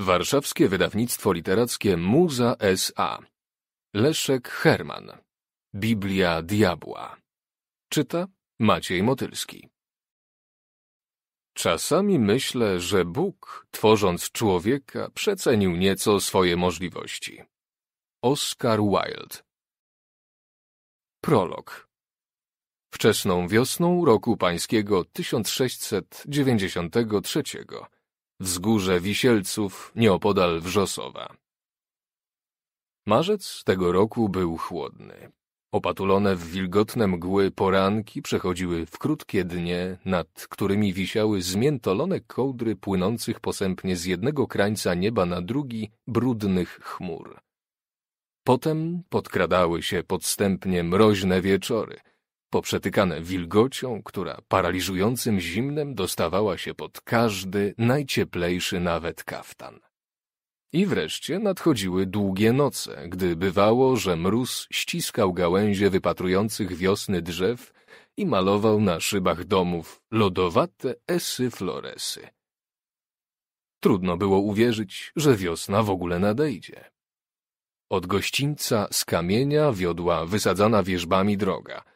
Warszawskie Wydawnictwo Literackie Muza S.A. Leszek Herman. Biblia Diabła. Czyta Maciej Motylski. Czasami myślę, że Bóg, tworząc człowieka, przecenił nieco swoje możliwości. Oscar Wilde. Prolog. Wczesną wiosną roku pańskiego 1693 wzgórze Wisielców, nieopodal Wrzosowa. Marzec tego roku był chłodny. Opatulone w wilgotne mgły poranki przechodziły w krótkie dnie, nad którymi wisiały zmiętolone kołdry płynących posępnie z jednego krańca nieba na drugi brudnych chmur. Potem podkradały się podstępnie mroźne wieczory, poprzetykane wilgocią, która paraliżującym zimnem dostawała się pod każdy, najcieplejszy nawet kaftan. I wreszcie nadchodziły długie noce, gdy bywało, że mróz ściskał gałęzie wypatrujących wiosny drzew i malował na szybach domów lodowate esy floresy. Trudno było uwierzyć, że wiosna w ogóle nadejdzie. Od gościńca z kamienia wiodła wysadzana wieżbami droga –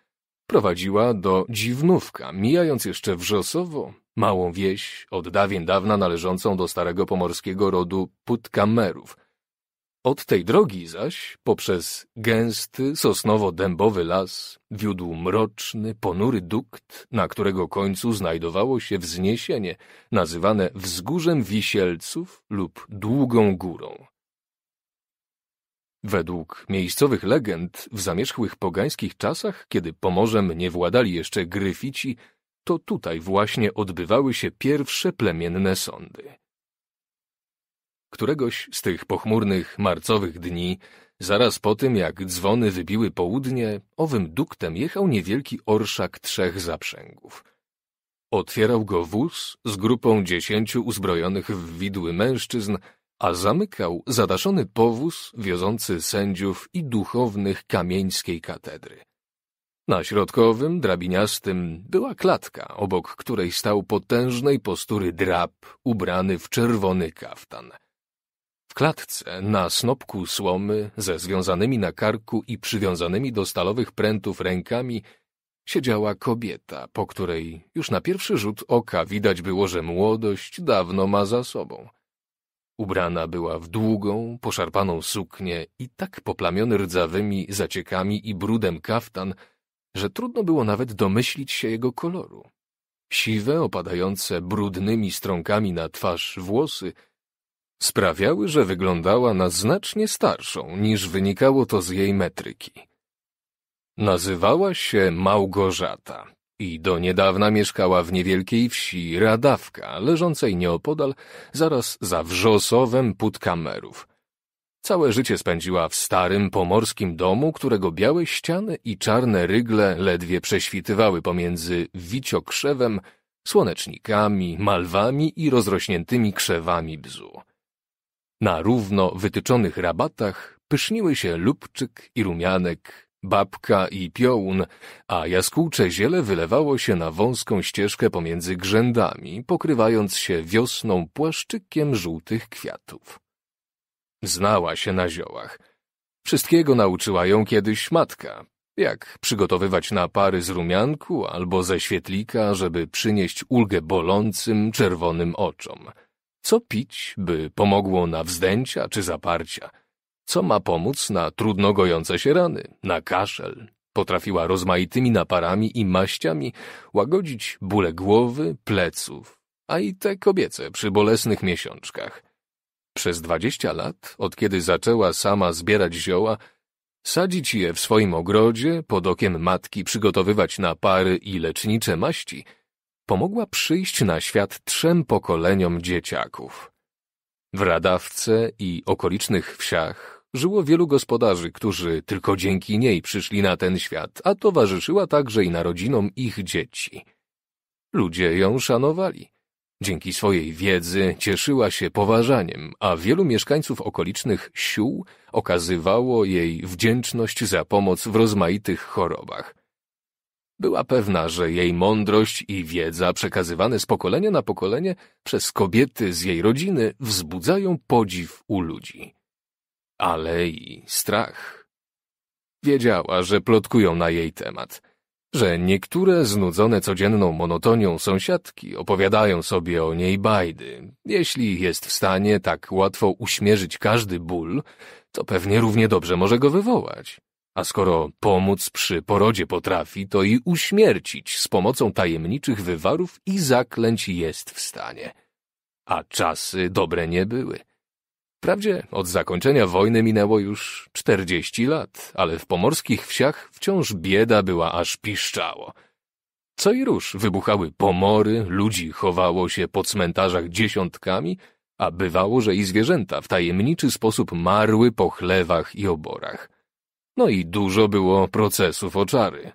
prowadziła do Dziwnówka, mijając jeszcze Wrzosowo, małą wieś od dawien dawna należącą do starego pomorskiego rodu Putkamerów. Od tej drogi zaś, poprzez gęsty, sosnowo-dębowy las, wiódł mroczny, ponury dukt, na którego końcu znajdowało się wzniesienie, nazywane Wzgórzem Wisielców lub Długą Górą. Według miejscowych legend, w zamierzchłych pogańskich czasach, kiedy Pomorzem nie władali jeszcze gryfici, to tutaj właśnie odbywały się pierwsze plemienne sądy. Któregoś z tych pochmurnych, marcowych dni, zaraz po tym jak dzwony wybiły południe, owym duktem jechał niewielki orszak trzech zaprzęgów. Otwierał go wóz z grupą dziesięciu uzbrojonych w widły mężczyzn, a zamykał zadaszony powóz wiozący sędziów i duchownych kamieńskiej katedry. Na środkowym, drabiniastym była klatka, obok której stał potężnej postury drab, ubrany w czerwony kaftan. W klatce, na snopku słomy, ze związanymi na karku i przywiązanymi do stalowych prętów rękami, siedziała kobieta, po której już na pierwszy rzut oka widać było, że młodość dawno ma za sobą. Ubrana była w długą, poszarpaną suknię i tak poplamiony rdzawymi zaciekami i brudem kaftan, że trudno było nawet domyślić się jego koloru. Siwe, opadające brudnymi strąkami na twarz włosy sprawiały, że wyglądała na znacznie starszą, niż wynikało to z jej metryki. Nazywała się Małgorzata i do niedawna mieszkała w niewielkiej wsi Radawka, leżącej nieopodal, zaraz za wrzosowem Putkamerów. Całe życie spędziła w starym pomorskim domu, którego białe ściany i czarne rygle ledwie prześwitywały pomiędzy wiciokrzewem, słonecznikami, malwami i rozrośniętymi krzewami bzu. Na równo wytyczonych rabatach pyszniły się lubczyk i rumianek babka i piołun, a jaskółcze ziele wylewało się na wąską ścieżkę pomiędzy grzędami, pokrywając się wiosną płaszczykiem żółtych kwiatów. Znała się na ziołach. Wszystkiego nauczyła ją kiedyś matka, jak przygotowywać napary z rumianku albo ze świetlika, żeby przynieść ulgę bolącym, czerwonym oczom. Co pić, by pomogło na wzdęcia czy zaparcia – co ma pomóc na trudno gojące się rany, na kaszel. Potrafiła rozmaitymi naparami i maściami łagodzić bóle głowy, pleców, a i te kobiece przy bolesnych miesiączkach. Przez dwadzieścia lat, od kiedy zaczęła sama zbierać zioła, sadzić je w swoim ogrodzie, pod okiem matki przygotowywać napary i lecznicze maści, pomogła przyjść na świat trzem pokoleniom dzieciaków. W Radawce i okolicznych wsiach żyło wielu gospodarzy, którzy tylko dzięki niej przyszli na ten świat, a towarzyszyła także i narodzinom ich dzieci. Ludzie ją szanowali. Dzięki swojej wiedzy cieszyła się poważaniem, a wielu mieszkańców okolicznych sił okazywało jej wdzięczność za pomoc w rozmaitych chorobach. Była pewna, że jej mądrość i wiedza przekazywane z pokolenia na pokolenie przez kobiety z jej rodziny wzbudzają podziw u ludzi ale i strach. Wiedziała, że plotkują na jej temat, że niektóre znudzone codzienną monotonią sąsiadki opowiadają sobie o niej bajdy. Jeśli jest w stanie tak łatwo uśmierzyć każdy ból, to pewnie równie dobrze może go wywołać. A skoro pomóc przy porodzie potrafi, to i uśmiercić z pomocą tajemniczych wywarów i zaklęć jest w stanie. A czasy dobre nie były. Wprawdzie od zakończenia wojny minęło już 40 lat, ale w pomorskich wsiach wciąż bieda była aż piszczało. Co i róż wybuchały pomory, ludzi chowało się po cmentarzach dziesiątkami, a bywało, że i zwierzęta w tajemniczy sposób marły po chlewach i oborach. No i dużo było procesów oczary.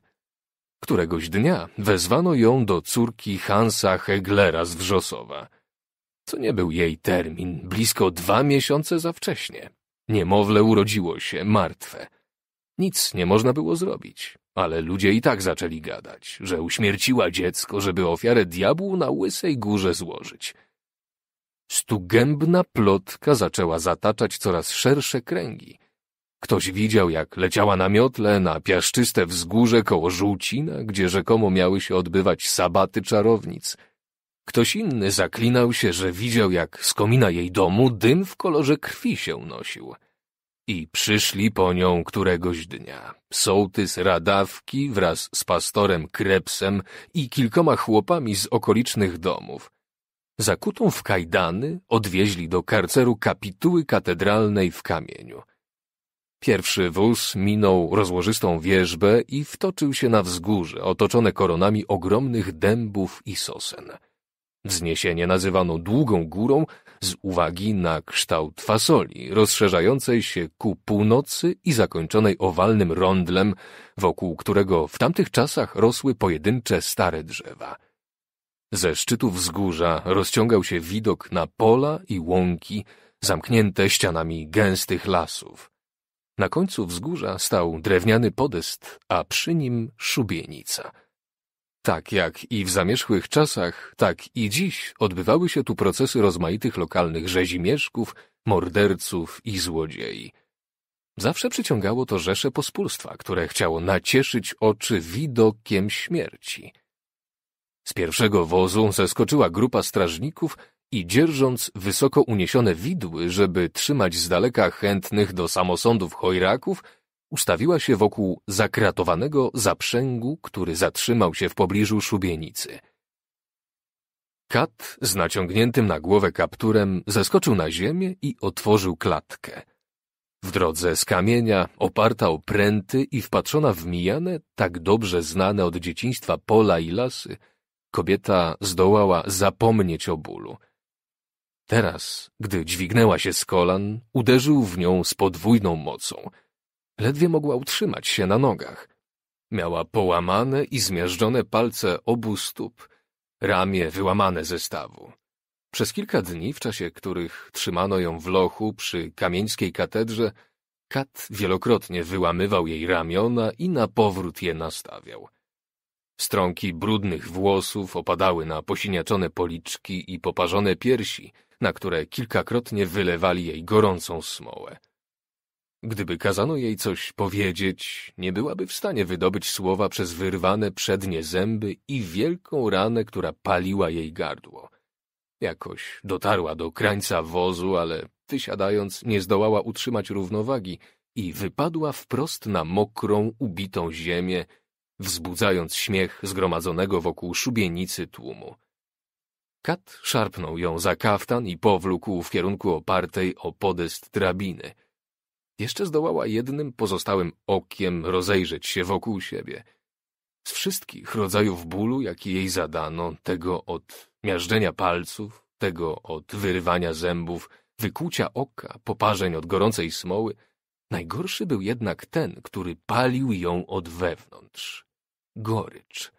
Któregoś dnia wezwano ją do córki Hansa Heglera z Wrzosowa – co nie był jej termin, blisko dwa miesiące za wcześnie. Niemowlę urodziło się martwe. Nic nie można było zrobić, ale ludzie i tak zaczęli gadać, że uśmierciła dziecko, żeby ofiarę diabłu na łysej górze złożyć. Stugębna plotka zaczęła zataczać coraz szersze kręgi. Ktoś widział, jak leciała na miotle na piaszczyste wzgórze koło Żółcina, gdzie rzekomo miały się odbywać sabaty czarownic – Ktoś inny zaklinał się, że widział, jak z komina jej domu dym w kolorze krwi się unosił. I przyszli po nią któregoś dnia. Sołtys Radawki wraz z pastorem Krepsem i kilkoma chłopami z okolicznych domów. Zakutą w kajdany odwieźli do karceru kapituły katedralnej w kamieniu. Pierwszy wóz minął rozłożystą wieżbę i wtoczył się na wzgórze, otoczone koronami ogromnych dębów i sosen. Wzniesienie nazywano Długą Górą z uwagi na kształt fasoli, rozszerzającej się ku północy i zakończonej owalnym rondlem, wokół którego w tamtych czasach rosły pojedyncze stare drzewa. Ze szczytu wzgórza rozciągał się widok na pola i łąki, zamknięte ścianami gęstych lasów. Na końcu wzgórza stał drewniany podest, a przy nim szubienica – tak jak i w zamierzchłych czasach, tak i dziś odbywały się tu procesy rozmaitych lokalnych rzezimieszków, morderców i złodziei. Zawsze przyciągało to rzesze pospólstwa, które chciało nacieszyć oczy widokiem śmierci. Z pierwszego wozu zeskoczyła grupa strażników i dzierżąc wysoko uniesione widły, żeby trzymać z daleka chętnych do samosądów chojraków, ustawiła się wokół zakratowanego zaprzęgu, który zatrzymał się w pobliżu szubienicy. Kat z naciągniętym na głowę kapturem zeskoczył na ziemię i otworzył klatkę. W drodze z kamienia, oparta o pręty i wpatrzona w mijane, tak dobrze znane od dzieciństwa pola i lasy, kobieta zdołała zapomnieć o bólu. Teraz, gdy dźwignęła się z kolan, uderzył w nią z podwójną mocą – Ledwie mogła utrzymać się na nogach. Miała połamane i zmiażdżone palce obu stóp, ramię wyłamane ze stawu. Przez kilka dni, w czasie których trzymano ją w lochu przy kamieńskiej katedrze, Kat wielokrotnie wyłamywał jej ramiona i na powrót je nastawiał. Strąki brudnych włosów opadały na posiniaczone policzki i poparzone piersi, na które kilkakrotnie wylewali jej gorącą smołę. Gdyby kazano jej coś powiedzieć, nie byłaby w stanie wydobyć słowa przez wyrwane przednie zęby i wielką ranę, która paliła jej gardło. Jakoś dotarła do krańca wozu, ale wysiadając nie zdołała utrzymać równowagi i wypadła wprost na mokrą, ubitą ziemię, wzbudzając śmiech zgromadzonego wokół szubienicy tłumu. Kat szarpnął ją za kaftan i powlókł w kierunku opartej o podest drabiny – jeszcze zdołała jednym pozostałym okiem rozejrzeć się wokół siebie. Z wszystkich rodzajów bólu, jaki jej zadano, tego od miażdżenia palców, tego od wyrywania zębów, wykucia oka, poparzeń od gorącej smoły, najgorszy był jednak ten, który palił ją od wewnątrz. Gorycz.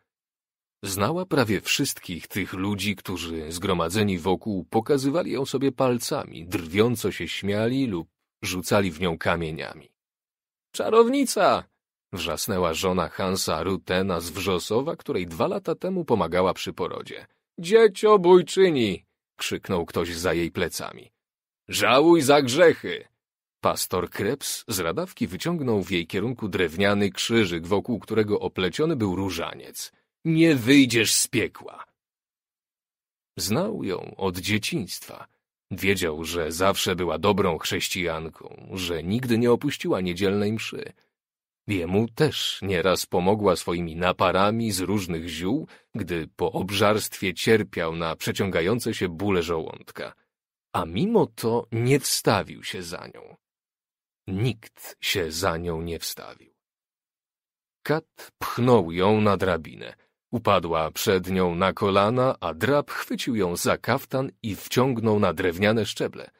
Znała prawie wszystkich tych ludzi, którzy zgromadzeni wokół pokazywali ją sobie palcami, drwiąco się śmiali lub rzucali w nią kamieniami. Czarownica! Wrzasnęła żona Hansa Rutena z Wrzosowa, której dwa lata temu pomagała przy porodzie. Dzieciobójczyni! krzyknął ktoś za jej plecami. Żałuj za grzechy! Pastor Krebs z radawki wyciągnął w jej kierunku drewniany krzyżyk, wokół którego opleciony był różaniec. Nie wyjdziesz z piekła! Znał ją od dzieciństwa. Wiedział, że zawsze była dobrą chrześcijanką, że nigdy nie opuściła niedzielnej mszy. Jemu też nieraz pomogła swoimi naparami z różnych ziół, gdy po obżarstwie cierpiał na przeciągające się bóle żołądka. A mimo to nie wstawił się za nią. Nikt się za nią nie wstawił. Kat pchnął ją na drabinę. Upadła przed nią na kolana, a drab chwycił ją za kaftan i wciągnął na drewniane szczeble.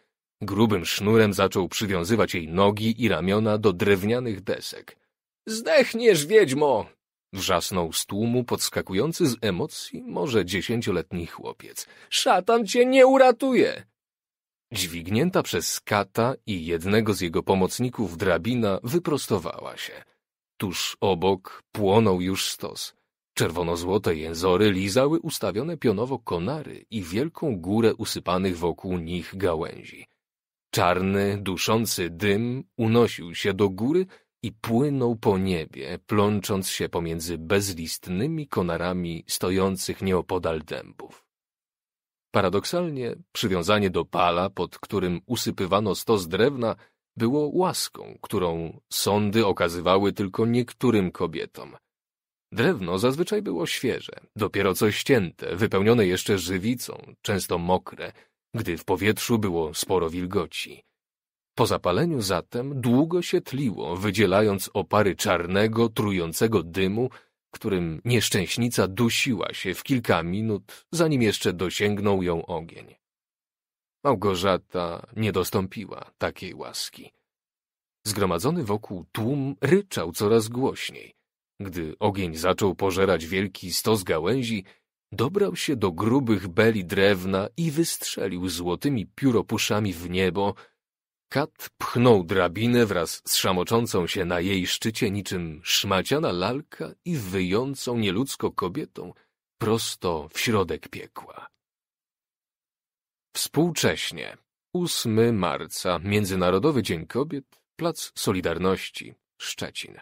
Grubym sznurem zaczął przywiązywać jej nogi i ramiona do drewnianych desek. Zdechniesz, wiedźmo! Wrzasnął z tłumu podskakujący z emocji może dziesięcioletni chłopiec. Szatan cię nie uratuje! Dźwignięta przez kata i jednego z jego pomocników drabina wyprostowała się. Tuż obok płonął już stos. Czerwono-złote jęzory lizały ustawione pionowo konary i wielką górę usypanych wokół nich gałęzi. Czarny, duszący dym unosił się do góry i płynął po niebie, plącząc się pomiędzy bezlistnymi konarami stojących nieopodal dębów. Paradoksalnie przywiązanie do pala, pod którym usypywano stos drewna, było łaską, którą sądy okazywały tylko niektórym kobietom – Drewno zazwyczaj było świeże, dopiero co ścięte, wypełnione jeszcze żywicą, często mokre, gdy w powietrzu było sporo wilgoci. Po zapaleniu zatem długo się tliło, wydzielając opary czarnego, trującego dymu, którym nieszczęśnica dusiła się w kilka minut, zanim jeszcze dosięgnął ją ogień. Małgorzata nie dostąpiła takiej łaski. Zgromadzony wokół tłum ryczał coraz głośniej. Gdy ogień zaczął pożerać wielki stos gałęzi, dobrał się do grubych beli drewna i wystrzelił złotymi pióropuszami w niebo. Kat pchnął drabinę wraz z szamoczącą się na jej szczycie niczym szmaciana lalka i wyjącą nieludzko kobietą prosto w środek piekła. Współcześnie, 8 marca, Międzynarodowy Dzień Kobiet, Plac Solidarności, Szczecin.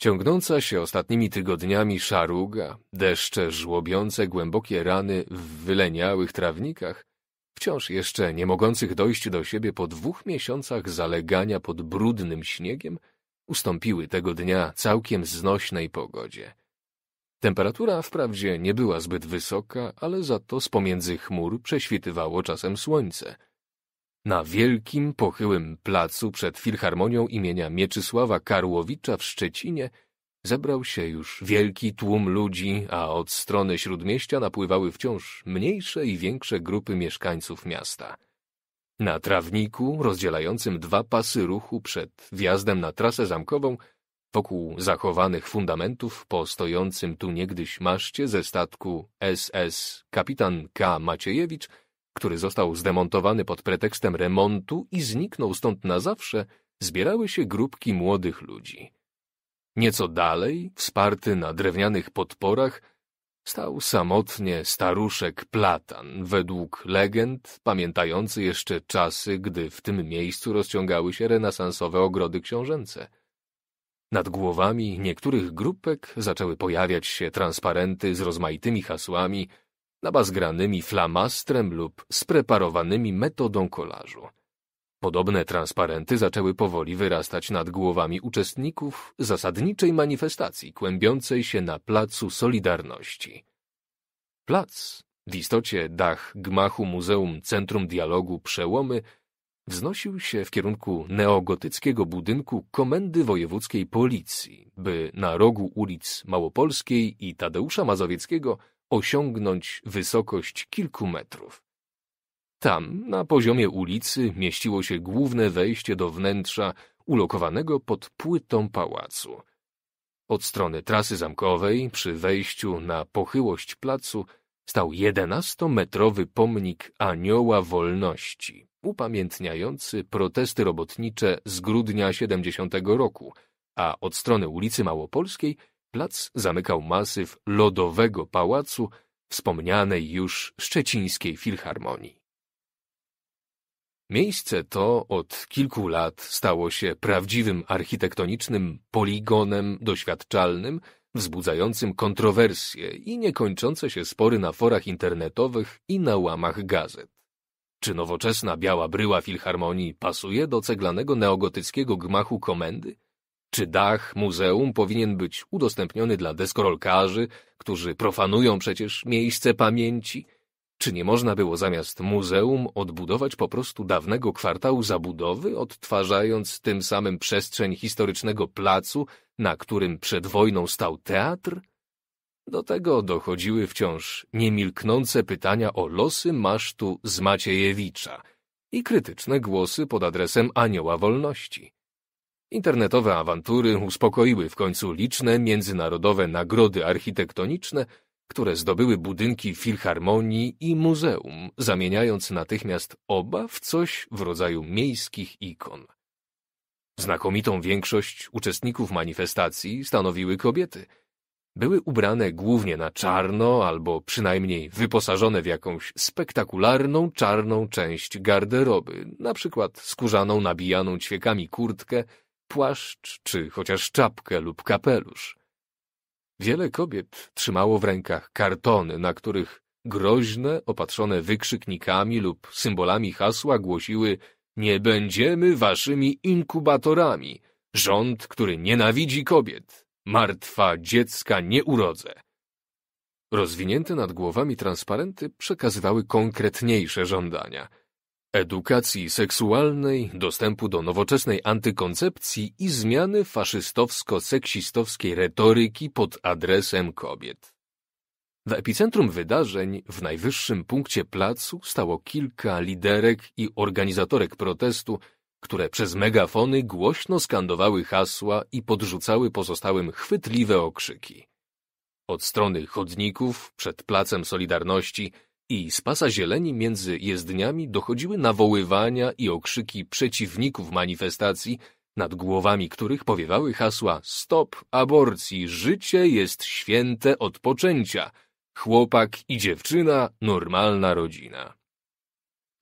Ciągnąca się ostatnimi tygodniami szaruga, deszcze żłobiące głębokie rany w wyleniałych trawnikach, wciąż jeszcze nie mogących dojść do siebie po dwóch miesiącach zalegania pod brudnym śniegiem, ustąpiły tego dnia całkiem znośnej pogodzie. Temperatura wprawdzie nie była zbyt wysoka, ale za to z pomiędzy chmur prześwitywało czasem słońce – na wielkim, pochyłym placu przed Filharmonią imienia Mieczysława Karłowicza w Szczecinie zebrał się już wielki tłum ludzi, a od strony śródmieścia napływały wciąż mniejsze i większe grupy mieszkańców miasta. Na trawniku rozdzielającym dwa pasy ruchu przed wjazdem na trasę zamkową, wokół zachowanych fundamentów po stojącym tu niegdyś maszcie ze statku SS kapitan K. Maciejewicz – który został zdemontowany pod pretekstem remontu i zniknął stąd na zawsze, zbierały się grupki młodych ludzi. Nieco dalej, wsparty na drewnianych podporach, stał samotnie staruszek Platan, według legend pamiętający jeszcze czasy, gdy w tym miejscu rozciągały się renesansowe ogrody książęce. Nad głowami niektórych grupek zaczęły pojawiać się transparenty z rozmaitymi hasłami – nabazgranymi flamastrem lub spreparowanymi metodą kolażu. Podobne transparenty zaczęły powoli wyrastać nad głowami uczestników zasadniczej manifestacji kłębiącej się na Placu Solidarności. Plac, w istocie dach gmachu Muzeum Centrum Dialogu Przełomy, wznosił się w kierunku neogotyckiego budynku Komendy Wojewódzkiej Policji, by na rogu ulic Małopolskiej i Tadeusza Mazowieckiego – osiągnąć wysokość kilku metrów. Tam, na poziomie ulicy, mieściło się główne wejście do wnętrza ulokowanego pod płytą pałacu. Od strony trasy zamkowej, przy wejściu na pochyłość placu, stał jedenastometrowy pomnik Anioła Wolności, upamiętniający protesty robotnicze z grudnia 70 roku, a od strony ulicy Małopolskiej plac zamykał masyw lodowego pałacu wspomnianej już szczecińskiej filharmonii. Miejsce to od kilku lat stało się prawdziwym architektonicznym poligonem doświadczalnym, wzbudzającym kontrowersje i niekończące się spory na forach internetowych i na łamach gazet. Czy nowoczesna biała bryła filharmonii pasuje do ceglanego neogotyckiego gmachu komendy? Czy dach muzeum powinien być udostępniony dla deskorolkarzy, którzy profanują przecież miejsce pamięci? Czy nie można było zamiast muzeum odbudować po prostu dawnego kwartału zabudowy, odtwarzając tym samym przestrzeń historycznego placu, na którym przed wojną stał teatr? Do tego dochodziły wciąż niemilknące pytania o losy masztu z Maciejewicza i krytyczne głosy pod adresem Anioła Wolności. Internetowe awantury uspokoiły w końcu liczne międzynarodowe nagrody architektoniczne, które zdobyły budynki filharmonii i muzeum, zamieniając natychmiast oba w coś w rodzaju miejskich ikon. Znakomitą większość uczestników manifestacji stanowiły kobiety. Były ubrane głównie na czarno albo przynajmniej wyposażone w jakąś spektakularną czarną część garderoby, na przykład skórzaną nabijaną ćwiekami kurtkę płaszcz czy chociaż czapkę lub kapelusz. Wiele kobiet trzymało w rękach kartony, na których groźne, opatrzone wykrzyknikami lub symbolami hasła głosiły Nie będziemy waszymi inkubatorami, rząd, który nienawidzi kobiet, martwa dziecka nie urodzę. Rozwinięte nad głowami transparenty przekazywały konkretniejsze żądania – edukacji seksualnej, dostępu do nowoczesnej antykoncepcji i zmiany faszystowsko-seksistowskiej retoryki pod adresem kobiet. W epicentrum wydarzeń, w najwyższym punkcie placu, stało kilka liderek i organizatorek protestu, które przez megafony głośno skandowały hasła i podrzucały pozostałym chwytliwe okrzyki. Od strony chodników, przed Placem Solidarności – i z pasa zieleni między jezdniami dochodziły nawoływania i okrzyki przeciwników manifestacji, nad głowami których powiewały hasła stop aborcji, życie jest święte od poczęcia, chłopak i dziewczyna, normalna rodzina.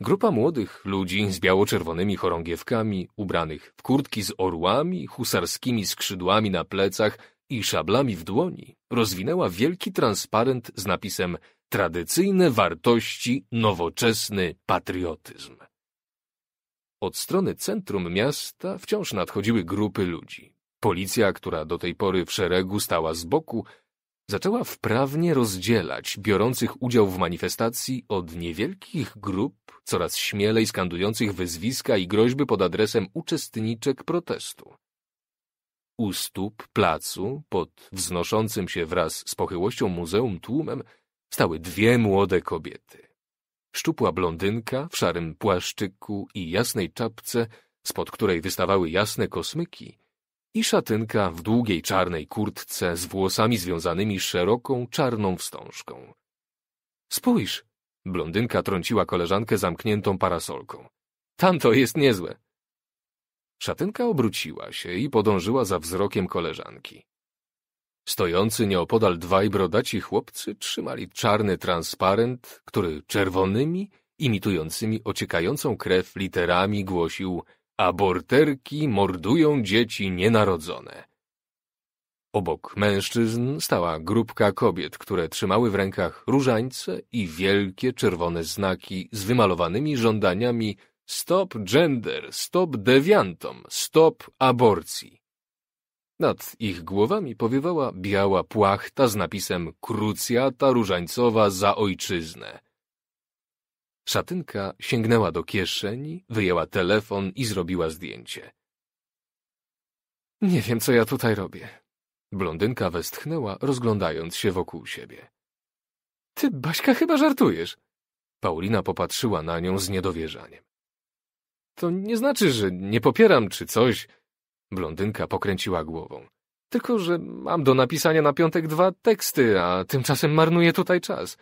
Grupa młodych ludzi z biało-czerwonymi chorągiewkami, ubranych w kurtki z orłami, husarskimi skrzydłami na plecach i szablami w dłoni, rozwinęła wielki transparent z napisem tradycyjne wartości, nowoczesny patriotyzm. Od strony centrum miasta wciąż nadchodziły grupy ludzi. Policja, która do tej pory w szeregu stała z boku, zaczęła wprawnie rozdzielać biorących udział w manifestacji od niewielkich grup, coraz śmielej skandujących wyzwiska i groźby pod adresem uczestniczek protestu. U stóp placu, pod wznoszącym się wraz z pochyłością muzeum tłumem, stały dwie młode kobiety. Szczupła blondynka w szarym płaszczyku i jasnej czapce, spod której wystawały jasne kosmyki, i szatynka w długiej czarnej kurtce z włosami związanymi szeroką czarną wstążką. Spójrz! Blondynka trąciła koleżankę zamkniętą parasolką. Tamto jest niezłe. Szatynka obróciła się i podążyła za wzrokiem koleżanki. Stojący nieopodal dwaj brodaci chłopcy trzymali czarny transparent, który czerwonymi, imitującymi ociekającą krew literami głosił Aborterki mordują dzieci nienarodzone. Obok mężczyzn stała grupka kobiet, które trzymały w rękach różańce i wielkie czerwone znaki z wymalowanymi żądaniami Stop gender, stop dewiantom, stop aborcji. Nad ich głowami powiewała biała płachta z napisem Krucjata Różańcowa za Ojczyznę. Szatynka sięgnęła do kieszeni, wyjęła telefon i zrobiła zdjęcie. Nie wiem, co ja tutaj robię. Blondynka westchnęła, rozglądając się wokół siebie. Ty, Baśka, chyba żartujesz. Paulina popatrzyła na nią z niedowierzaniem. To nie znaczy, że nie popieram czy coś. Blondynka pokręciła głową. Tylko, że mam do napisania na piątek dwa teksty, a tymczasem marnuję tutaj czas.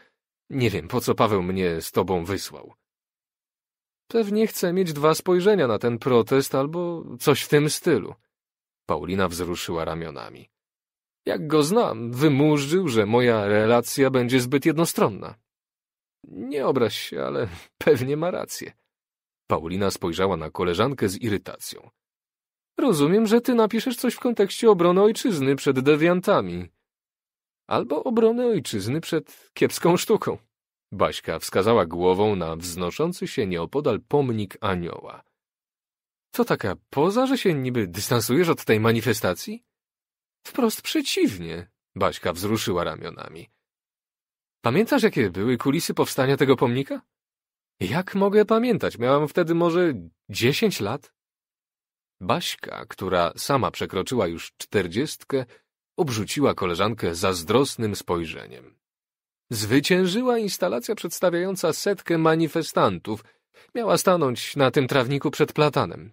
Nie wiem, po co Paweł mnie z tobą wysłał. Pewnie chce mieć dwa spojrzenia na ten protest albo coś w tym stylu. Paulina wzruszyła ramionami. Jak go znam, wymurzył, że moja relacja będzie zbyt jednostronna. Nie obraź się, ale pewnie ma rację. Paulina spojrzała na koleżankę z irytacją. Rozumiem, że ty napiszesz coś w kontekście obrony ojczyzny przed dewiantami. Albo obrony ojczyzny przed kiepską sztuką. Baśka wskazała głową na wznoszący się nieopodal pomnik anioła. Co taka poza, że się niby dystansujesz od tej manifestacji? Wprost przeciwnie, Baśka wzruszyła ramionami. Pamiętasz, jakie były kulisy powstania tego pomnika? Jak mogę pamiętać? Miałam wtedy może dziesięć lat. Baśka, która sama przekroczyła już czterdziestkę, obrzuciła koleżankę zazdrosnym spojrzeniem. Zwyciężyła instalacja przedstawiająca setkę manifestantów. Miała stanąć na tym trawniku przed platanem.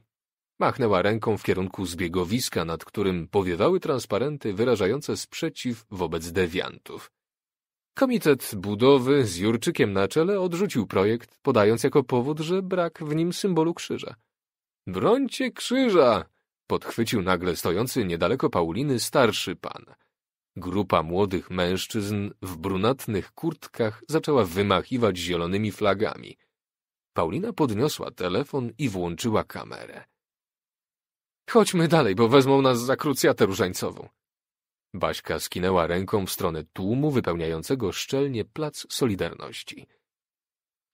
Machnęła ręką w kierunku zbiegowiska, nad którym powiewały transparenty wyrażające sprzeciw wobec dewiantów. Komitet budowy z Jurczykiem na czele odrzucił projekt, podając jako powód, że brak w nim symbolu krzyża. Brońcie krzyża! Podchwycił nagle stojący niedaleko Pauliny starszy pan. Grupa młodych mężczyzn w brunatnych kurtkach zaczęła wymachiwać zielonymi flagami. Paulina podniosła telefon i włączyła kamerę. Chodźmy dalej, bo wezmą nas za krucjatę różańcową. Baśka skinęła ręką w stronę tłumu wypełniającego szczelnie plac Solidarności.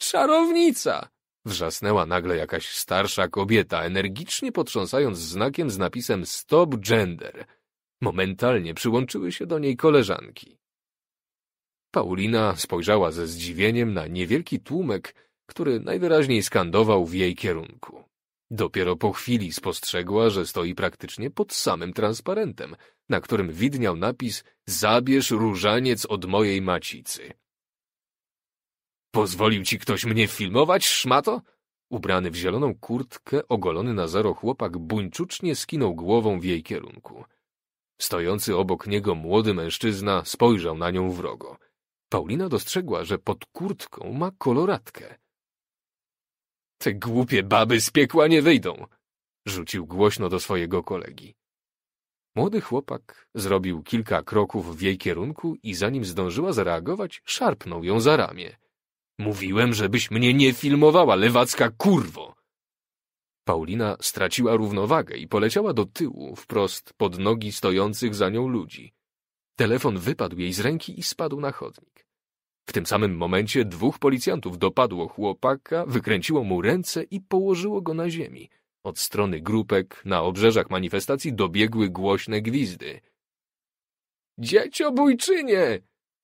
Szarownica! Wrzasnęła nagle jakaś starsza kobieta, energicznie potrząsając znakiem z napisem Stop Gender. Momentalnie przyłączyły się do niej koleżanki. Paulina spojrzała ze zdziwieniem na niewielki tłumek, który najwyraźniej skandował w jej kierunku. Dopiero po chwili spostrzegła, że stoi praktycznie pod samym transparentem, na którym widniał napis Zabierz różaniec od mojej macicy. Pozwolił ci ktoś mnie filmować, szmato? Ubrany w zieloną kurtkę, ogolony na zero chłopak buńczucznie skinął głową w jej kierunku. Stojący obok niego młody mężczyzna spojrzał na nią wrogo. Paulina dostrzegła, że pod kurtką ma koloratkę. Te głupie baby z piekła nie wyjdą! rzucił głośno do swojego kolegi. Młody chłopak zrobił kilka kroków w jej kierunku i zanim zdążyła zareagować, szarpnął ją za ramię. Mówiłem, żebyś mnie nie filmowała, lewacka kurwo! Paulina straciła równowagę i poleciała do tyłu, wprost pod nogi stojących za nią ludzi. Telefon wypadł jej z ręki i spadł na chodnik. W tym samym momencie dwóch policjantów dopadło chłopaka, wykręciło mu ręce i położyło go na ziemi. Od strony grupek na obrzeżach manifestacji dobiegły głośne gwizdy. Dzieciobójczynie!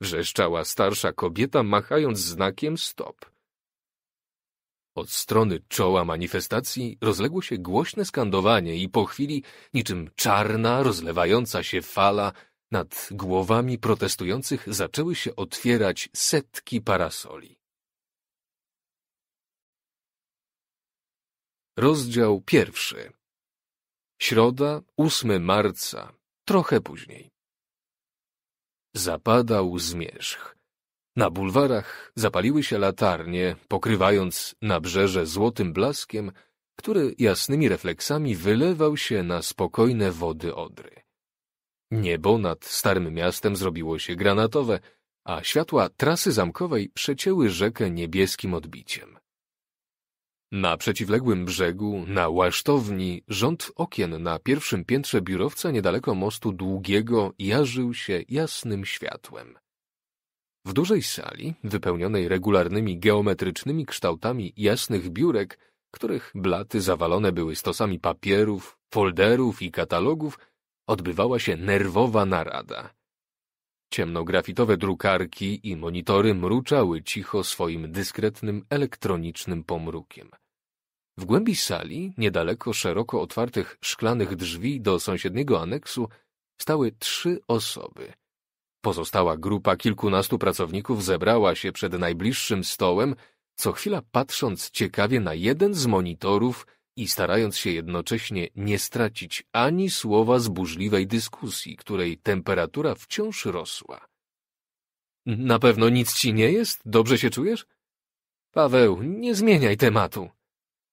wrzeszczała starsza kobieta, machając znakiem stop. Od strony czoła manifestacji rozległo się głośne skandowanie i po chwili, niczym czarna, rozlewająca się fala, nad głowami protestujących zaczęły się otwierać setki parasoli. Rozdział pierwszy. Środa, 8 marca, trochę później zapadał zmierzch. Na bulwarach zapaliły się latarnie, pokrywając nabrzeże złotym blaskiem, który jasnymi refleksami wylewał się na spokojne wody Odry. Niebo nad starym miastem zrobiło się granatowe, a światła trasy zamkowej przecięły rzekę niebieskim odbiciem. Na przeciwległym brzegu, na łasztowni, rząd okien na pierwszym piętrze biurowca niedaleko mostu długiego jarzył się jasnym światłem. W dużej sali, wypełnionej regularnymi geometrycznymi kształtami jasnych biurek, których blaty zawalone były stosami papierów, folderów i katalogów, odbywała się nerwowa narada. Ciemnografitowe drukarki i monitory mruczały cicho swoim dyskretnym elektronicznym pomrukiem. W głębi sali, niedaleko szeroko otwartych szklanych drzwi do sąsiedniego aneksu, stały trzy osoby. Pozostała grupa kilkunastu pracowników zebrała się przed najbliższym stołem, co chwila patrząc ciekawie na jeden z monitorów i starając się jednocześnie nie stracić ani słowa z burzliwej dyskusji, której temperatura wciąż rosła. Na pewno nic ci nie jest? Dobrze się czujesz? Paweł, nie zmieniaj tematu.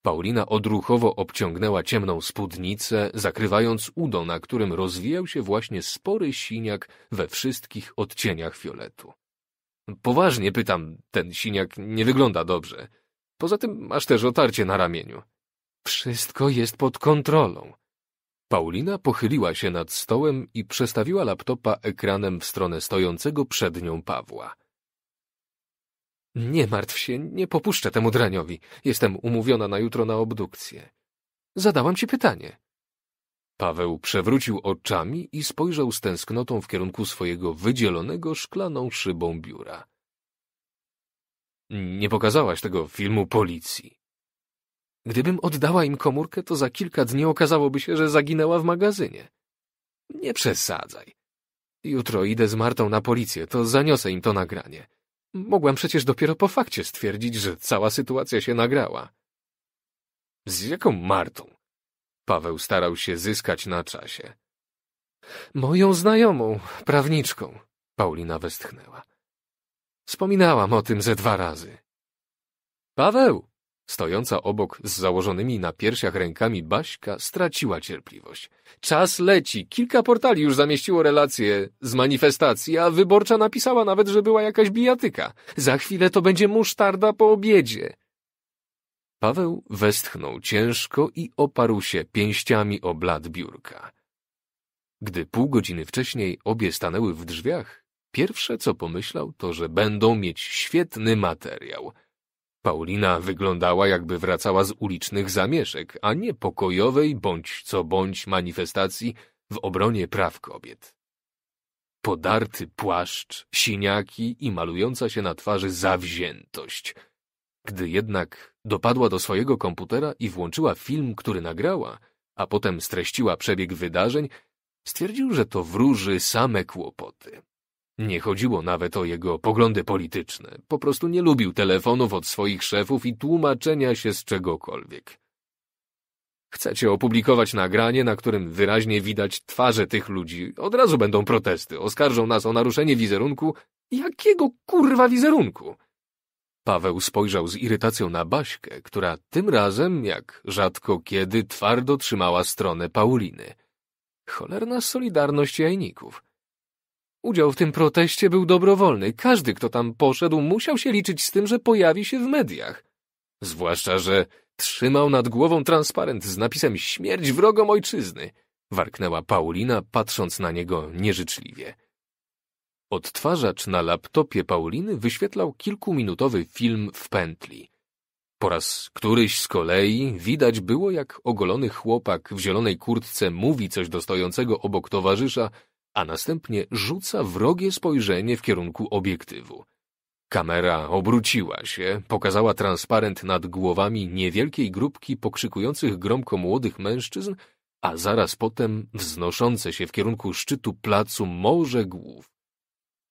Paulina odruchowo obciągnęła ciemną spódnicę, zakrywając udo, na którym rozwijał się właśnie spory siniak we wszystkich odcieniach fioletu. Poważnie pytam, ten siniak nie wygląda dobrze. Poza tym masz też otarcie na ramieniu. Wszystko jest pod kontrolą. Paulina pochyliła się nad stołem i przestawiła laptopa ekranem w stronę stojącego przed nią Pawła. Nie martw się, nie popuszczę temu draniowi. Jestem umówiona na jutro na obdukcję. Zadałam ci pytanie. Paweł przewrócił oczami i spojrzał z tęsknotą w kierunku swojego wydzielonego szklaną szybą biura. Nie pokazałaś tego filmu policji. Gdybym oddała im komórkę, to za kilka dni okazałoby się, że zaginęła w magazynie. Nie przesadzaj. Jutro idę z Martą na policję, to zaniosę im to nagranie. Mogłem przecież dopiero po fakcie stwierdzić, że cała sytuacja się nagrała. Z jaką Martą? Paweł starał się zyskać na czasie. Moją znajomą, prawniczką, Paulina westchnęła. Wspominałam o tym ze dwa razy. Paweł! Stojąca obok z założonymi na piersiach rękami Baśka straciła cierpliwość. Czas leci. Kilka portali już zamieściło relacje z manifestacji, a wyborcza napisała nawet, że była jakaś bijatyka. Za chwilę to będzie musztarda po obiedzie. Paweł westchnął ciężko i oparł się pięściami o blat biurka. Gdy pół godziny wcześniej obie stanęły w drzwiach, pierwsze co pomyślał to, że będą mieć świetny materiał – Paulina wyglądała, jakby wracała z ulicznych zamieszek, a nie pokojowej bądź co bądź manifestacji w obronie praw kobiet. Podarty płaszcz, siniaki i malująca się na twarzy zawziętość. Gdy jednak dopadła do swojego komputera i włączyła film, który nagrała, a potem streściła przebieg wydarzeń, stwierdził, że to wróży same kłopoty. Nie chodziło nawet o jego poglądy polityczne. Po prostu nie lubił telefonów od swoich szefów i tłumaczenia się z czegokolwiek. Chcecie opublikować nagranie, na którym wyraźnie widać twarze tych ludzi. Od razu będą protesty, oskarżą nas o naruszenie wizerunku. Jakiego kurwa wizerunku? Paweł spojrzał z irytacją na Baśkę, która tym razem, jak rzadko kiedy, twardo trzymała stronę Pauliny. Cholerna solidarność jajników. Udział w tym proteście był dobrowolny. Każdy, kto tam poszedł, musiał się liczyć z tym, że pojawi się w mediach. Zwłaszcza, że trzymał nad głową transparent z napisem Śmierć wrogom ojczyzny, warknęła Paulina, patrząc na niego nieżyczliwie. Odtwarzacz na laptopie Pauliny wyświetlał kilkuminutowy film w pętli. Po raz któryś z kolei widać było, jak ogolony chłopak w zielonej kurtce mówi coś do stojącego obok towarzysza, a następnie rzuca wrogie spojrzenie w kierunku obiektywu. Kamera obróciła się, pokazała transparent nad głowami niewielkiej grupki pokrzykujących gromko młodych mężczyzn, a zaraz potem wznoszące się w kierunku szczytu placu morze głów.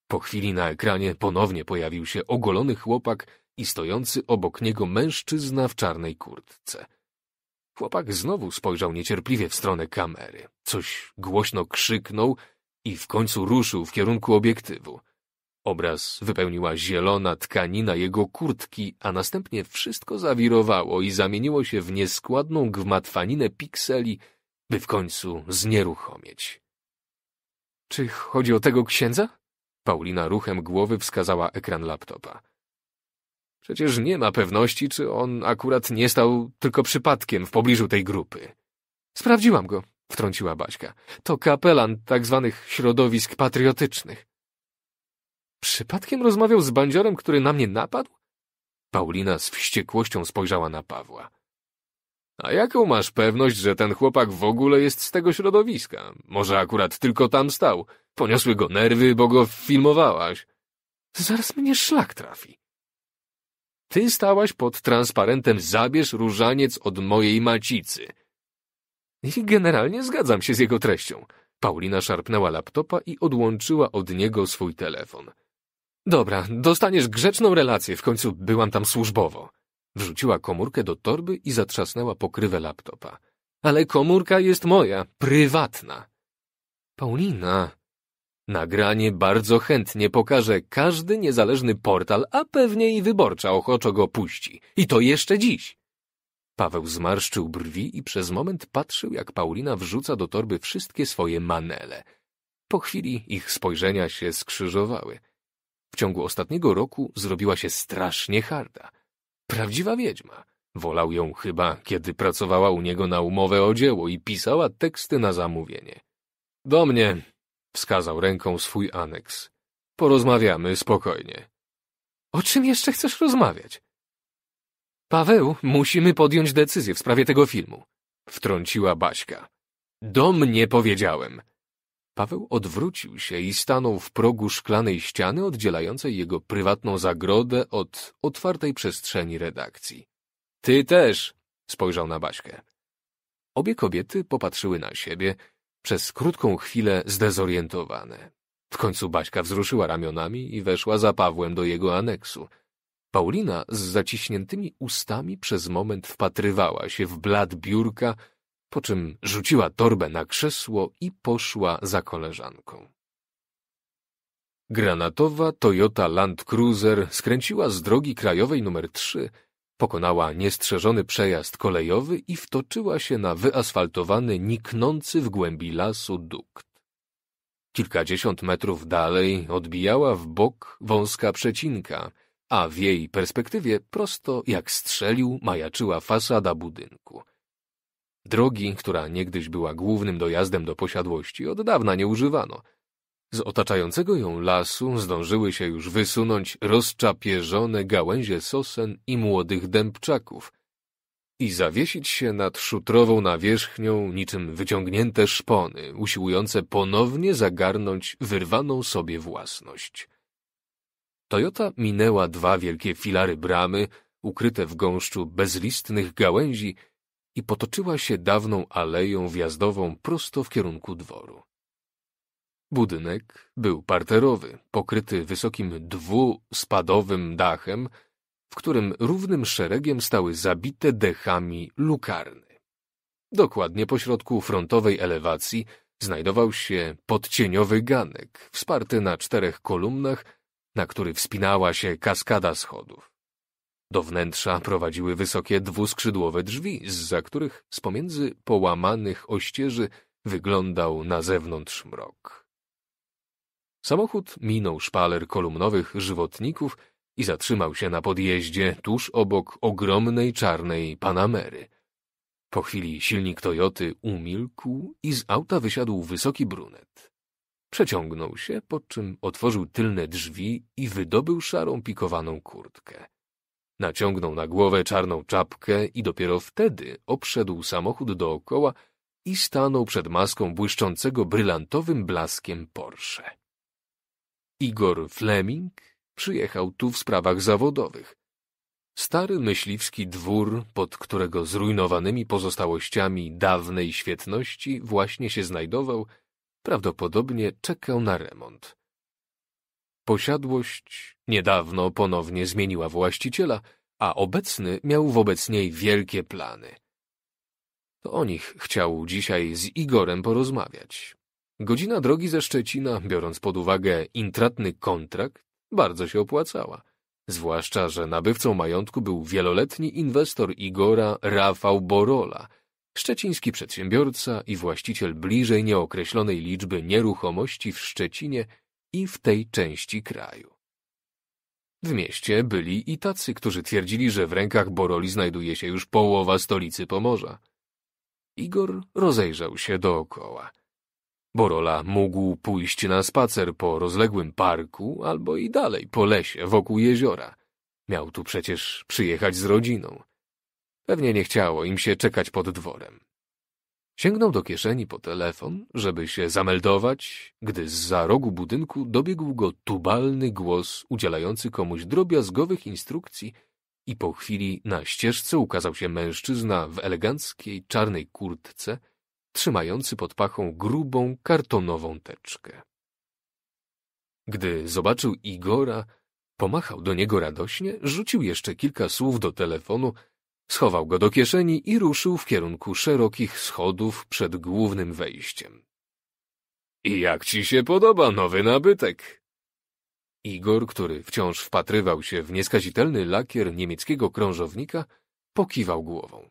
Po chwili na ekranie ponownie pojawił się ogolony chłopak i stojący obok niego mężczyzna w czarnej kurtce. Chłopak znowu spojrzał niecierpliwie w stronę kamery. Coś głośno krzyknął, i w końcu ruszył w kierunku obiektywu. Obraz wypełniła zielona tkanina jego kurtki, a następnie wszystko zawirowało i zamieniło się w nieskładną gmatwaninę pikseli, by w końcu znieruchomieć. Czy chodzi o tego księdza? Paulina ruchem głowy wskazała ekran laptopa. Przecież nie ma pewności, czy on akurat nie stał tylko przypadkiem w pobliżu tej grupy. Sprawdziłam go wtrąciła Baśka. To kapelan tak zwanych środowisk patriotycznych. Przypadkiem rozmawiał z bandziorem, który na mnie napadł? Paulina z wściekłością spojrzała na Pawła. A jaką masz pewność, że ten chłopak w ogóle jest z tego środowiska? Może akurat tylko tam stał. Poniosły go nerwy, bo go filmowałaś. Zaraz mnie szlak trafi. Ty stałaś pod transparentem Zabierz różaniec od mojej macicy — i generalnie zgadzam się z jego treścią. Paulina szarpnęła laptopa i odłączyła od niego swój telefon. Dobra, dostaniesz grzeczną relację, w końcu byłam tam służbowo. Wrzuciła komórkę do torby i zatrzasnęła pokrywę laptopa. Ale komórka jest moja, prywatna. Paulina. Nagranie bardzo chętnie pokaże każdy niezależny portal, a pewnie i wyborcza ochoczo go puści. I to jeszcze dziś. Paweł zmarszczył brwi i przez moment patrzył, jak Paulina wrzuca do torby wszystkie swoje manele. Po chwili ich spojrzenia się skrzyżowały. W ciągu ostatniego roku zrobiła się strasznie harda. Prawdziwa wiedźma. Wolał ją chyba, kiedy pracowała u niego na umowę o dzieło i pisała teksty na zamówienie. Do mnie, wskazał ręką swój aneks. Porozmawiamy spokojnie. O czym jeszcze chcesz rozmawiać? Paweł, musimy podjąć decyzję w sprawie tego filmu, wtrąciła Baśka. Do mnie powiedziałem. Paweł odwrócił się i stanął w progu szklanej ściany oddzielającej jego prywatną zagrodę od otwartej przestrzeni redakcji. Ty też, spojrzał na Baśkę. Obie kobiety popatrzyły na siebie, przez krótką chwilę zdezorientowane. W końcu Baśka wzruszyła ramionami i weszła za Pawłem do jego aneksu. Paulina z zaciśniętymi ustami przez moment wpatrywała się w blad biurka, po czym rzuciła torbę na krzesło i poszła za koleżanką. Granatowa Toyota Land Cruiser skręciła z drogi krajowej nr 3, pokonała niestrzeżony przejazd kolejowy i wtoczyła się na wyasfaltowany, niknący w głębi lasu dukt. Kilkadziesiąt metrów dalej odbijała w bok wąska przecinka, a w jej perspektywie prosto jak strzelił majaczyła fasada budynku. Drogi, która niegdyś była głównym dojazdem do posiadłości, od dawna nie używano. Z otaczającego ją lasu zdążyły się już wysunąć rozczapierzone gałęzie sosen i młodych dębczaków i zawiesić się nad szutrową nawierzchnią niczym wyciągnięte szpony, usiłujące ponownie zagarnąć wyrwaną sobie własność. Toyota minęła dwa wielkie filary bramy, ukryte w gąszczu bezlistnych gałęzi i potoczyła się dawną aleją wjazdową prosto w kierunku dworu. Budynek był parterowy, pokryty wysokim dwuspadowym dachem, w którym równym szeregiem stały zabite dechami lukarny. Dokładnie pośrodku frontowej elewacji znajdował się podcieniowy ganek, wsparty na czterech kolumnach na który wspinała się kaskada schodów. Do wnętrza prowadziły wysokie dwuskrzydłowe drzwi, za których z pomiędzy połamanych ościeży wyglądał na zewnątrz mrok. Samochód minął szpaler kolumnowych żywotników i zatrzymał się na podjeździe tuż obok ogromnej czarnej Panamery. Po chwili silnik Toyoty umilkł i z auta wysiadł wysoki brunet. Przeciągnął się, po czym otworzył tylne drzwi i wydobył szarą pikowaną kurtkę. Naciągnął na głowę czarną czapkę i dopiero wtedy obszedł samochód dookoła i stanął przed maską błyszczącego brylantowym blaskiem Porsche. Igor Fleming przyjechał tu w sprawach zawodowych. Stary myśliwski dwór, pod którego zrujnowanymi pozostałościami dawnej świetności właśnie się znajdował, Prawdopodobnie czekał na remont. Posiadłość niedawno ponownie zmieniła właściciela, a obecny miał wobec niej wielkie plany. To o nich chciał dzisiaj z Igorem porozmawiać. Godzina drogi ze Szczecina, biorąc pod uwagę intratny kontrakt, bardzo się opłacała. Zwłaszcza, że nabywcą majątku był wieloletni inwestor Igora Rafał Borola – Szczeciński przedsiębiorca i właściciel bliżej nieokreślonej liczby nieruchomości w Szczecinie i w tej części kraju. W mieście byli i tacy, którzy twierdzili, że w rękach Boroli znajduje się już połowa stolicy Pomorza. Igor rozejrzał się dookoła. Borola mógł pójść na spacer po rozległym parku albo i dalej po lesie wokół jeziora. Miał tu przecież przyjechać z rodziną. Pewnie nie chciało im się czekać pod dworem. Sięgnął do kieszeni po telefon, żeby się zameldować, gdy z za rogu budynku dobiegł go tubalny głos udzielający komuś drobiazgowych instrukcji i po chwili na ścieżce ukazał się mężczyzna w eleganckiej czarnej kurtce, trzymający pod pachą grubą kartonową teczkę. Gdy zobaczył Igora, pomachał do niego radośnie, rzucił jeszcze kilka słów do telefonu, Schował go do kieszeni i ruszył w kierunku szerokich schodów przed głównym wejściem. I jak ci się podoba nowy nabytek? Igor, który wciąż wpatrywał się w nieskazitelny lakier niemieckiego krążownika, pokiwał głową.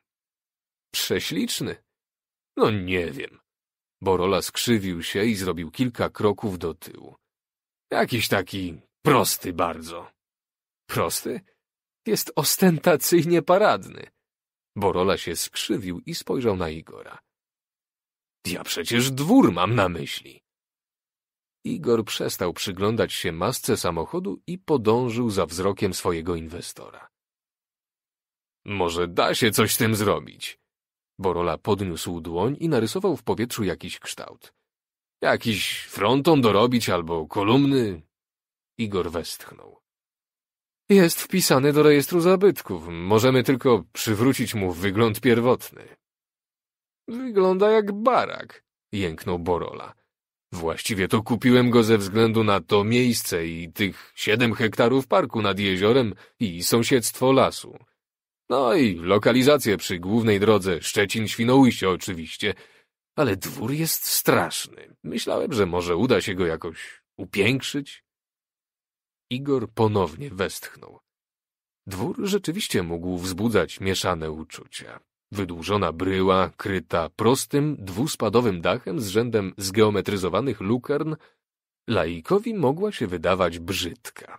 Prześliczny? No nie wiem. Borola skrzywił się i zrobił kilka kroków do tyłu. Jakiś taki prosty bardzo. Prosty? Jest ostentacyjnie paradny. Borola się skrzywił i spojrzał na Igora. Ja przecież dwór mam na myśli. Igor przestał przyglądać się masce samochodu i podążył za wzrokiem swojego inwestora. Może da się coś z tym zrobić. Borola podniósł dłoń i narysował w powietrzu jakiś kształt. Jakiś fronton dorobić albo kolumny. Igor westchnął. Jest wpisany do rejestru zabytków. Możemy tylko przywrócić mu wygląd pierwotny. Wygląda jak barak, jęknął Borola. Właściwie to kupiłem go ze względu na to miejsce i tych siedem hektarów parku nad jeziorem i sąsiedztwo lasu. No i lokalizację przy głównej drodze Szczecin-Świnoujście oczywiście, ale dwór jest straszny. Myślałem, że może uda się go jakoś upiększyć. Igor ponownie westchnął. Dwór rzeczywiście mógł wzbudzać mieszane uczucia. Wydłużona bryła, kryta prostym, dwuspadowym dachem z rzędem zgeometryzowanych lukern, laikowi mogła się wydawać brzydka.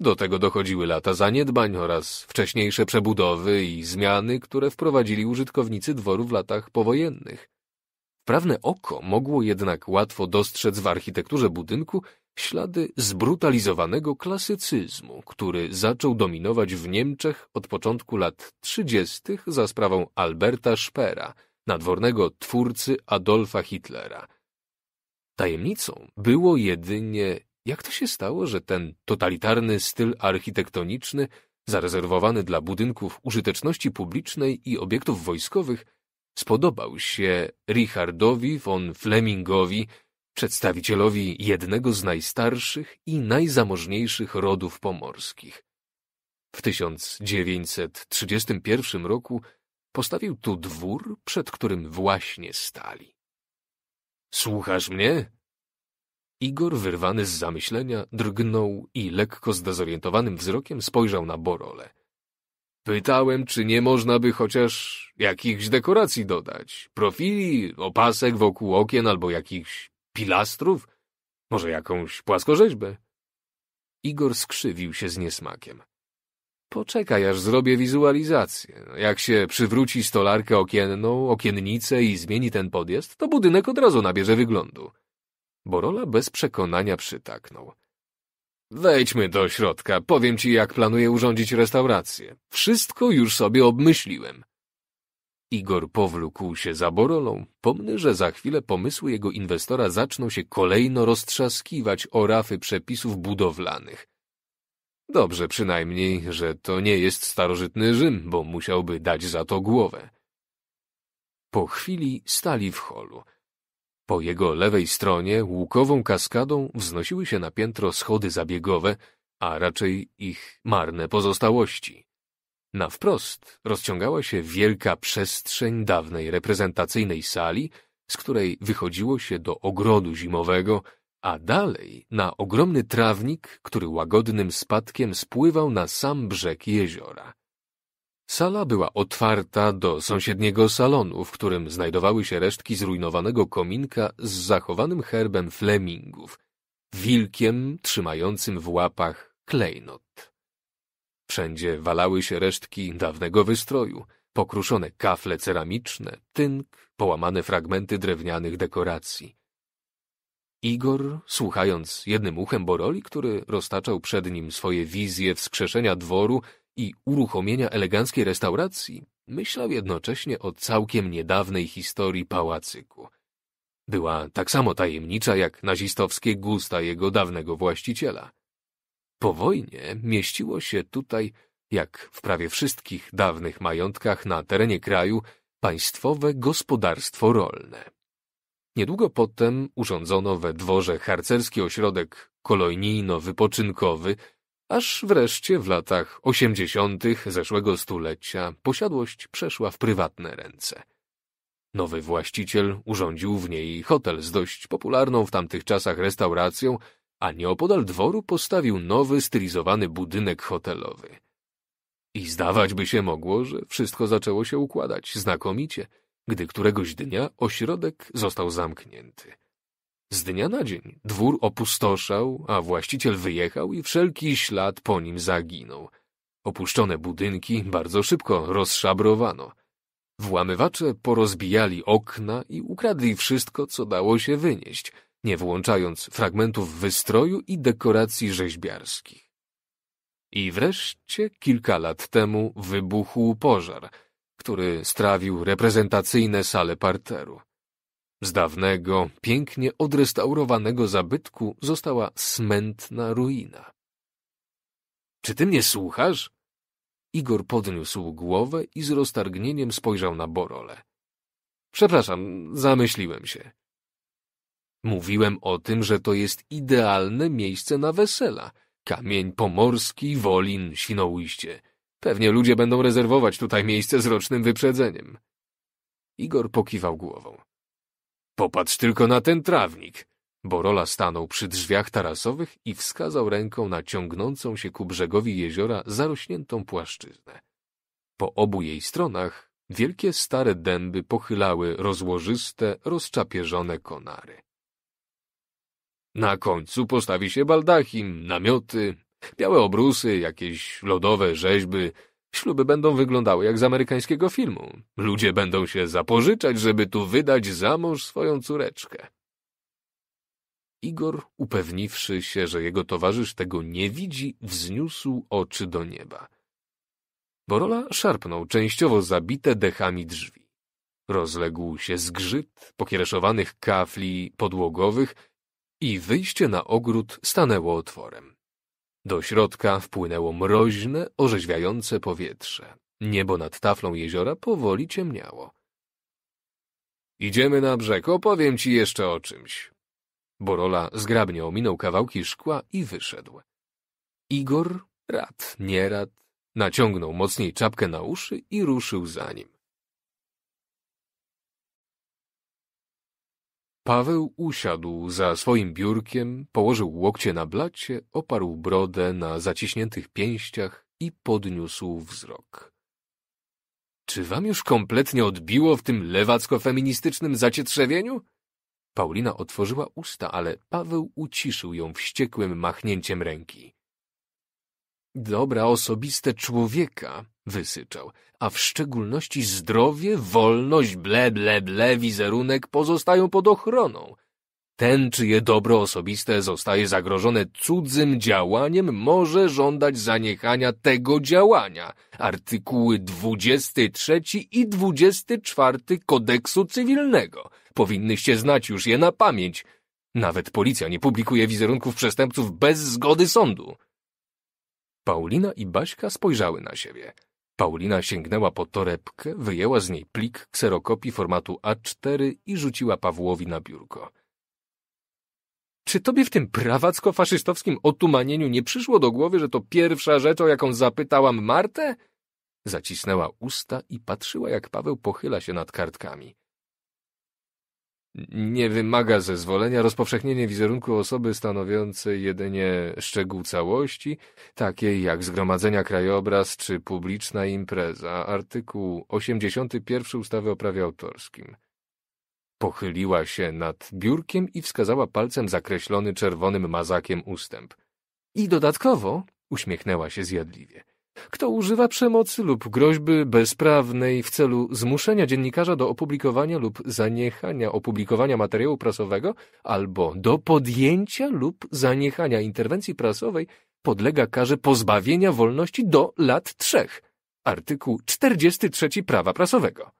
Do tego dochodziły lata zaniedbań oraz wcześniejsze przebudowy i zmiany, które wprowadzili użytkownicy dworu w latach powojennych. Prawne oko mogło jednak łatwo dostrzec w architekturze budynku ślady zbrutalizowanego klasycyzmu, który zaczął dominować w Niemczech od początku lat 30. za sprawą Alberta Szpera, nadwornego twórcy Adolfa Hitlera. Tajemnicą było jedynie, jak to się stało, że ten totalitarny styl architektoniczny, zarezerwowany dla budynków użyteczności publicznej i obiektów wojskowych, spodobał się Richardowi von Flemingowi, przedstawicielowi jednego z najstarszych i najzamożniejszych rodów pomorskich. W 1931 roku postawił tu dwór, przed którym właśnie stali. Słuchasz mnie? Igor, wyrwany z zamyślenia, drgnął i lekko zdezorientowanym wzrokiem spojrzał na Borole. Pytałem, czy nie można by chociaż jakichś dekoracji dodać. Profili, opasek wokół okien albo jakichś pilastrów? Może jakąś płaskorzeźbę? Igor skrzywił się z niesmakiem. Poczekaj, aż zrobię wizualizację. Jak się przywróci stolarkę okienną, okiennicę i zmieni ten podjazd, to budynek od razu nabierze wyglądu. Borola bez przekonania przytaknął. Wejdźmy do środka, powiem ci, jak planuję urządzić restaurację. Wszystko już sobie obmyśliłem. Igor powlókł się za Borolą, pomny, że za chwilę pomysły jego inwestora zaczną się kolejno roztrzaskiwać o rafy przepisów budowlanych. Dobrze przynajmniej, że to nie jest starożytny Rzym, bo musiałby dać za to głowę. Po chwili stali w holu. Po jego lewej stronie łukową kaskadą wznosiły się na piętro schody zabiegowe, a raczej ich marne pozostałości. Na wprost rozciągała się wielka przestrzeń dawnej reprezentacyjnej sali, z której wychodziło się do ogrodu zimowego, a dalej na ogromny trawnik, który łagodnym spadkiem spływał na sam brzeg jeziora. Sala była otwarta do sąsiedniego salonu, w którym znajdowały się resztki zrujnowanego kominka z zachowanym herbem Flemingów, wilkiem trzymającym w łapach klejnot. Wszędzie walały się resztki dawnego wystroju, pokruszone kafle ceramiczne, tynk, połamane fragmenty drewnianych dekoracji. Igor, słuchając jednym uchem Boroli, który roztaczał przed nim swoje wizje wskrzeszenia dworu i uruchomienia eleganckiej restauracji, myślał jednocześnie o całkiem niedawnej historii pałacyku. Była tak samo tajemnicza jak nazistowskie gusta jego dawnego właściciela. Po wojnie mieściło się tutaj, jak w prawie wszystkich dawnych majątkach na terenie kraju, państwowe gospodarstwo rolne. Niedługo potem urządzono we dworze harcerski ośrodek kolonijno-wypoczynkowy, aż wreszcie w latach osiemdziesiątych zeszłego stulecia posiadłość przeszła w prywatne ręce. Nowy właściciel urządził w niej hotel z dość popularną w tamtych czasach restauracją – a nieopodal dworu postawił nowy, stylizowany budynek hotelowy. I zdawać by się mogło, że wszystko zaczęło się układać znakomicie, gdy któregoś dnia ośrodek został zamknięty. Z dnia na dzień dwór opustoszał, a właściciel wyjechał i wszelki ślad po nim zaginął. Opuszczone budynki bardzo szybko rozszabrowano. Włamywacze porozbijali okna i ukradli wszystko, co dało się wynieść — nie włączając fragmentów wystroju i dekoracji rzeźbiarskich. I wreszcie kilka lat temu wybuchł pożar, który strawił reprezentacyjne sale parteru. Z dawnego, pięknie odrestaurowanego zabytku została smętna ruina. Czy ty mnie słuchasz? Igor podniósł głowę i z roztargnieniem spojrzał na Borole. Przepraszam, zamyśliłem się. Mówiłem o tym, że to jest idealne miejsce na wesela. Kamień Pomorski, Wolin, Świnoujście. Pewnie ludzie będą rezerwować tutaj miejsce z rocznym wyprzedzeniem. Igor pokiwał głową. Popatrz tylko na ten trawnik. Borola stanął przy drzwiach tarasowych i wskazał ręką na ciągnącą się ku brzegowi jeziora zarośniętą płaszczyznę. Po obu jej stronach wielkie stare dęby pochylały rozłożyste, rozczapierzone konary. Na końcu postawi się baldachim, namioty, białe obrusy, jakieś lodowe rzeźby. Śluby będą wyglądały jak z amerykańskiego filmu. Ludzie będą się zapożyczać, żeby tu wydać za mąż swoją córeczkę. Igor, upewniwszy się, że jego towarzysz tego nie widzi, wzniósł oczy do nieba. Borola szarpnął częściowo zabite dechami drzwi. Rozległ się zgrzyt pokiereszowanych kafli podłogowych i wyjście na ogród stanęło otworem. Do środka wpłynęło mroźne, orzeźwiające powietrze. Niebo nad taflą jeziora powoli ciemniało. Idziemy na brzeg, opowiem ci jeszcze o czymś. Borola zgrabnie ominął kawałki szkła i wyszedł. Igor, rad, nierad, naciągnął mocniej czapkę na uszy i ruszył za nim. Paweł usiadł za swoim biurkiem, położył łokcie na blacie, oparł brodę na zaciśniętych pięściach i podniósł wzrok. Czy wam już kompletnie odbiło w tym lewacko-feministycznym zacietrzewieniu? Paulina otworzyła usta, ale Paweł uciszył ją wściekłym machnięciem ręki. Dobra osobiste człowieka wysyczał, a w szczególności zdrowie, wolność, ble, ble, ble, wizerunek pozostają pod ochroną. Ten, czyje dobro osobiste zostaje zagrożone cudzym działaniem, może żądać zaniechania tego działania. Artykuły 23 i 24 kodeksu cywilnego. Powinnyście znać już je na pamięć. Nawet policja nie publikuje wizerunków przestępców bez zgody sądu. Paulina i Baśka spojrzały na siebie. Paulina sięgnęła po torebkę, wyjęła z niej plik kserokopii formatu A4 i rzuciła Pawłowi na biurko. Czy tobie w tym prawacko-faszystowskim otumanieniu nie przyszło do głowy, że to pierwsza rzecz, o jaką zapytałam Martę? Zacisnęła usta i patrzyła, jak Paweł pochyla się nad kartkami. Nie wymaga zezwolenia rozpowszechnienie wizerunku osoby stanowiącej jedynie szczegół całości, takiej jak zgromadzenia krajobraz czy publiczna impreza, artykuł 81 ustawy o prawie autorskim. Pochyliła się nad biurkiem i wskazała palcem zakreślony czerwonym mazakiem ustęp. I dodatkowo uśmiechnęła się zjadliwie. Kto używa przemocy lub groźby bezprawnej w celu zmuszenia dziennikarza do opublikowania lub zaniechania opublikowania materiału prasowego albo do podjęcia lub zaniechania interwencji prasowej podlega karze pozbawienia wolności do lat trzech. Artykuł 43 prawa prasowego.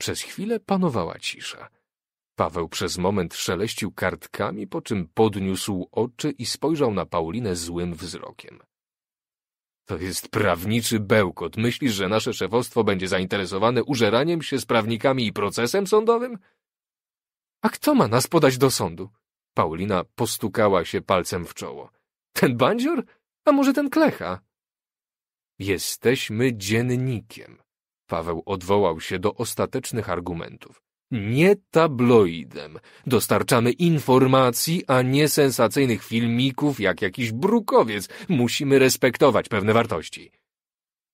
Przez chwilę panowała cisza. Paweł przez moment szeleścił kartkami, po czym podniósł oczy i spojrzał na Paulinę złym wzrokiem. To jest prawniczy bełkot. Myślisz, że nasze szefostwo będzie zainteresowane użeraniem się z prawnikami i procesem sądowym? A kto ma nas podać do sądu? Paulina postukała się palcem w czoło. Ten bandzior? A może ten klecha? Jesteśmy dziennikiem. Paweł odwołał się do ostatecznych argumentów nie tabloidem. Dostarczamy informacji, a nie sensacyjnych filmików jak jakiś brukowiec. Musimy respektować pewne wartości.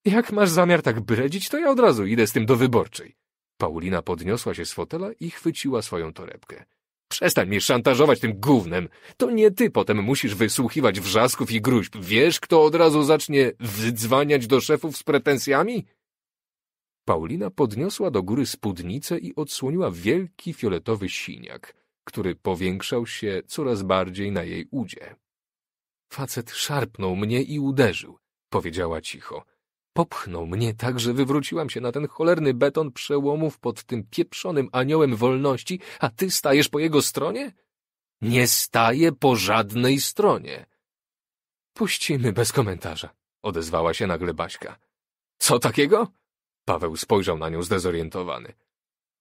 Jak masz zamiar tak bredzić, to ja od razu idę z tym do wyborczej. Paulina podniosła się z fotela i chwyciła swoją torebkę. Przestań mnie szantażować tym gównem. To nie ty potem musisz wysłuchiwać wrzasków i gruźb. Wiesz, kto od razu zacznie wydzwaniać do szefów z pretensjami? Paulina podniosła do góry spódnicę i odsłoniła wielki fioletowy siniak, który powiększał się coraz bardziej na jej udzie. Facet szarpnął mnie i uderzył, powiedziała cicho. Popchnął mnie tak, że wywróciłam się na ten cholerny beton przełomów pod tym pieprzonym aniołem wolności, a ty stajesz po jego stronie? Nie staję po żadnej stronie. Puścimy bez komentarza, odezwała się nagle Baśka. Co takiego? Paweł spojrzał na nią zdezorientowany.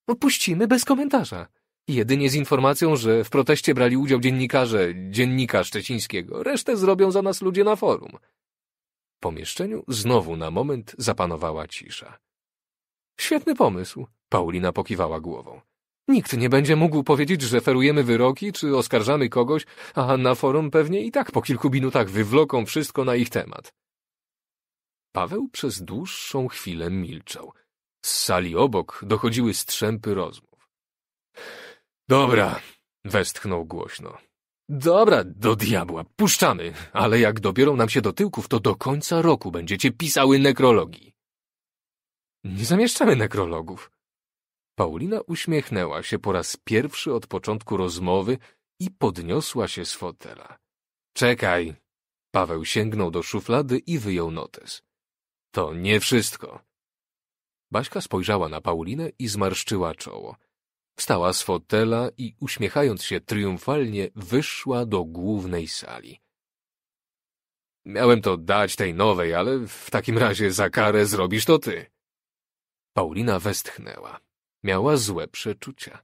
Opuścimy bez komentarza. Jedynie z informacją, że w proteście brali udział dziennikarze dziennika szczecińskiego. Resztę zrobią za nas ludzie na forum. W pomieszczeniu znowu na moment zapanowała cisza. Świetny pomysł, Paulina pokiwała głową. Nikt nie będzie mógł powiedzieć, że ferujemy wyroki czy oskarżamy kogoś, a na forum pewnie i tak po kilku minutach wywloką wszystko na ich temat. Paweł przez dłuższą chwilę milczał. Z sali obok dochodziły strzępy rozmów. Dobra, westchnął głośno. Dobra, do diabła, puszczamy, ale jak dobiorą nam się do tyłków, to do końca roku będziecie pisały nekrologi. Nie zamieszczamy nekrologów. Paulina uśmiechnęła się po raz pierwszy od początku rozmowy i podniosła się z fotela. Czekaj. Paweł sięgnął do szuflady i wyjął notes. To nie wszystko. Baśka spojrzała na Paulinę i zmarszczyła czoło. Wstała z fotela i uśmiechając się triumfalnie wyszła do głównej sali. Miałem to dać tej nowej, ale w takim razie za karę zrobisz to ty. Paulina westchnęła. Miała złe przeczucia.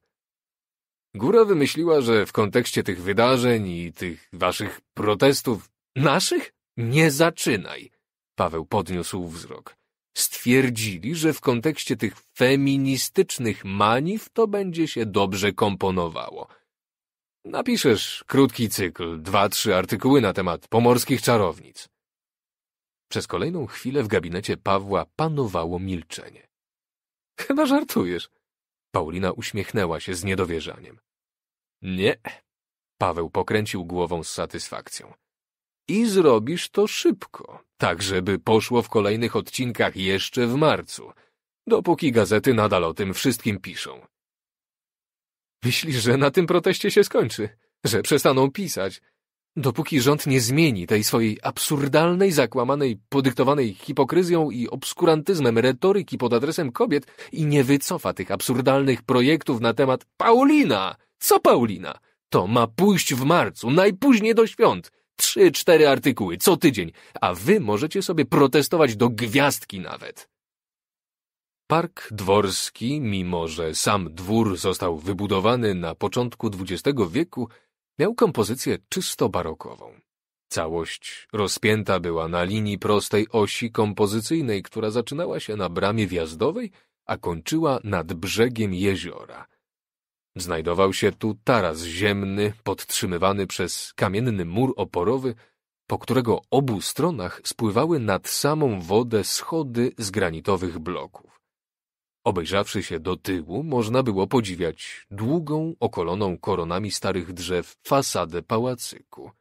Góra wymyśliła, że w kontekście tych wydarzeń i tych waszych protestów... Naszych? Nie zaczynaj! Paweł podniósł wzrok. Stwierdzili, że w kontekście tych feministycznych manif to będzie się dobrze komponowało. Napiszesz krótki cykl, dwa, trzy artykuły na temat pomorskich czarownic. Przez kolejną chwilę w gabinecie Pawła panowało milczenie. Chyba żartujesz. Paulina uśmiechnęła się z niedowierzaniem. Nie. Paweł pokręcił głową z satysfakcją i zrobisz to szybko, tak żeby poszło w kolejnych odcinkach jeszcze w marcu, dopóki gazety nadal o tym wszystkim piszą. Myślisz, że na tym proteście się skończy? Że przestaną pisać? Dopóki rząd nie zmieni tej swojej absurdalnej, zakłamanej, podyktowanej hipokryzją i obskurantyzmem retoryki pod adresem kobiet i nie wycofa tych absurdalnych projektów na temat Paulina! Co Paulina? To ma pójść w marcu, najpóźniej do świąt! Trzy, cztery artykuły co tydzień, a wy możecie sobie protestować do gwiazdki nawet. Park dworski, mimo że sam dwór został wybudowany na początku XX wieku, miał kompozycję czysto barokową. Całość rozpięta była na linii prostej osi kompozycyjnej, która zaczynała się na bramie wjazdowej, a kończyła nad brzegiem jeziora – Znajdował się tu taras ziemny, podtrzymywany przez kamienny mur oporowy, po którego obu stronach spływały nad samą wodę schody z granitowych bloków. Obejrzawszy się do tyłu, można było podziwiać długą, okoloną koronami starych drzew fasadę pałacyku.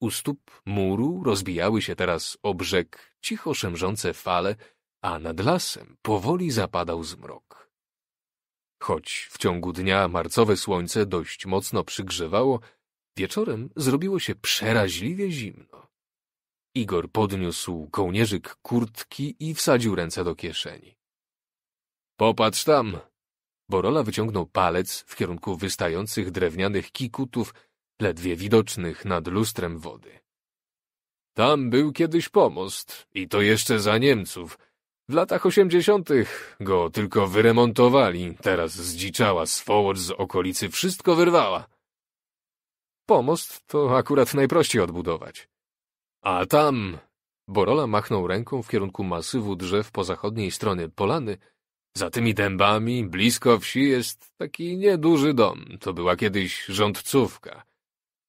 U stóp muru rozbijały się teraz o brzeg cicho szemrzące fale, a nad lasem powoli zapadał zmrok. Choć w ciągu dnia marcowe słońce dość mocno przygrzewało, wieczorem zrobiło się przeraźliwie zimno. Igor podniósł kołnierzyk kurtki i wsadził ręce do kieszeni. Popatrz tam! Borola wyciągnął palec w kierunku wystających drewnianych kikutów, ledwie widocznych nad lustrem wody. Tam był kiedyś pomost, i to jeszcze za Niemców — w latach osiemdziesiątych go tylko wyremontowali, teraz zdziczała swołocz z okolicy wszystko wyrwała. Pomost to akurat najprościej odbudować. A tam... Borola machnął ręką w kierunku masywu drzew po zachodniej stronie polany. Za tymi dębami, blisko wsi, jest taki nieduży dom. To była kiedyś rządcówka.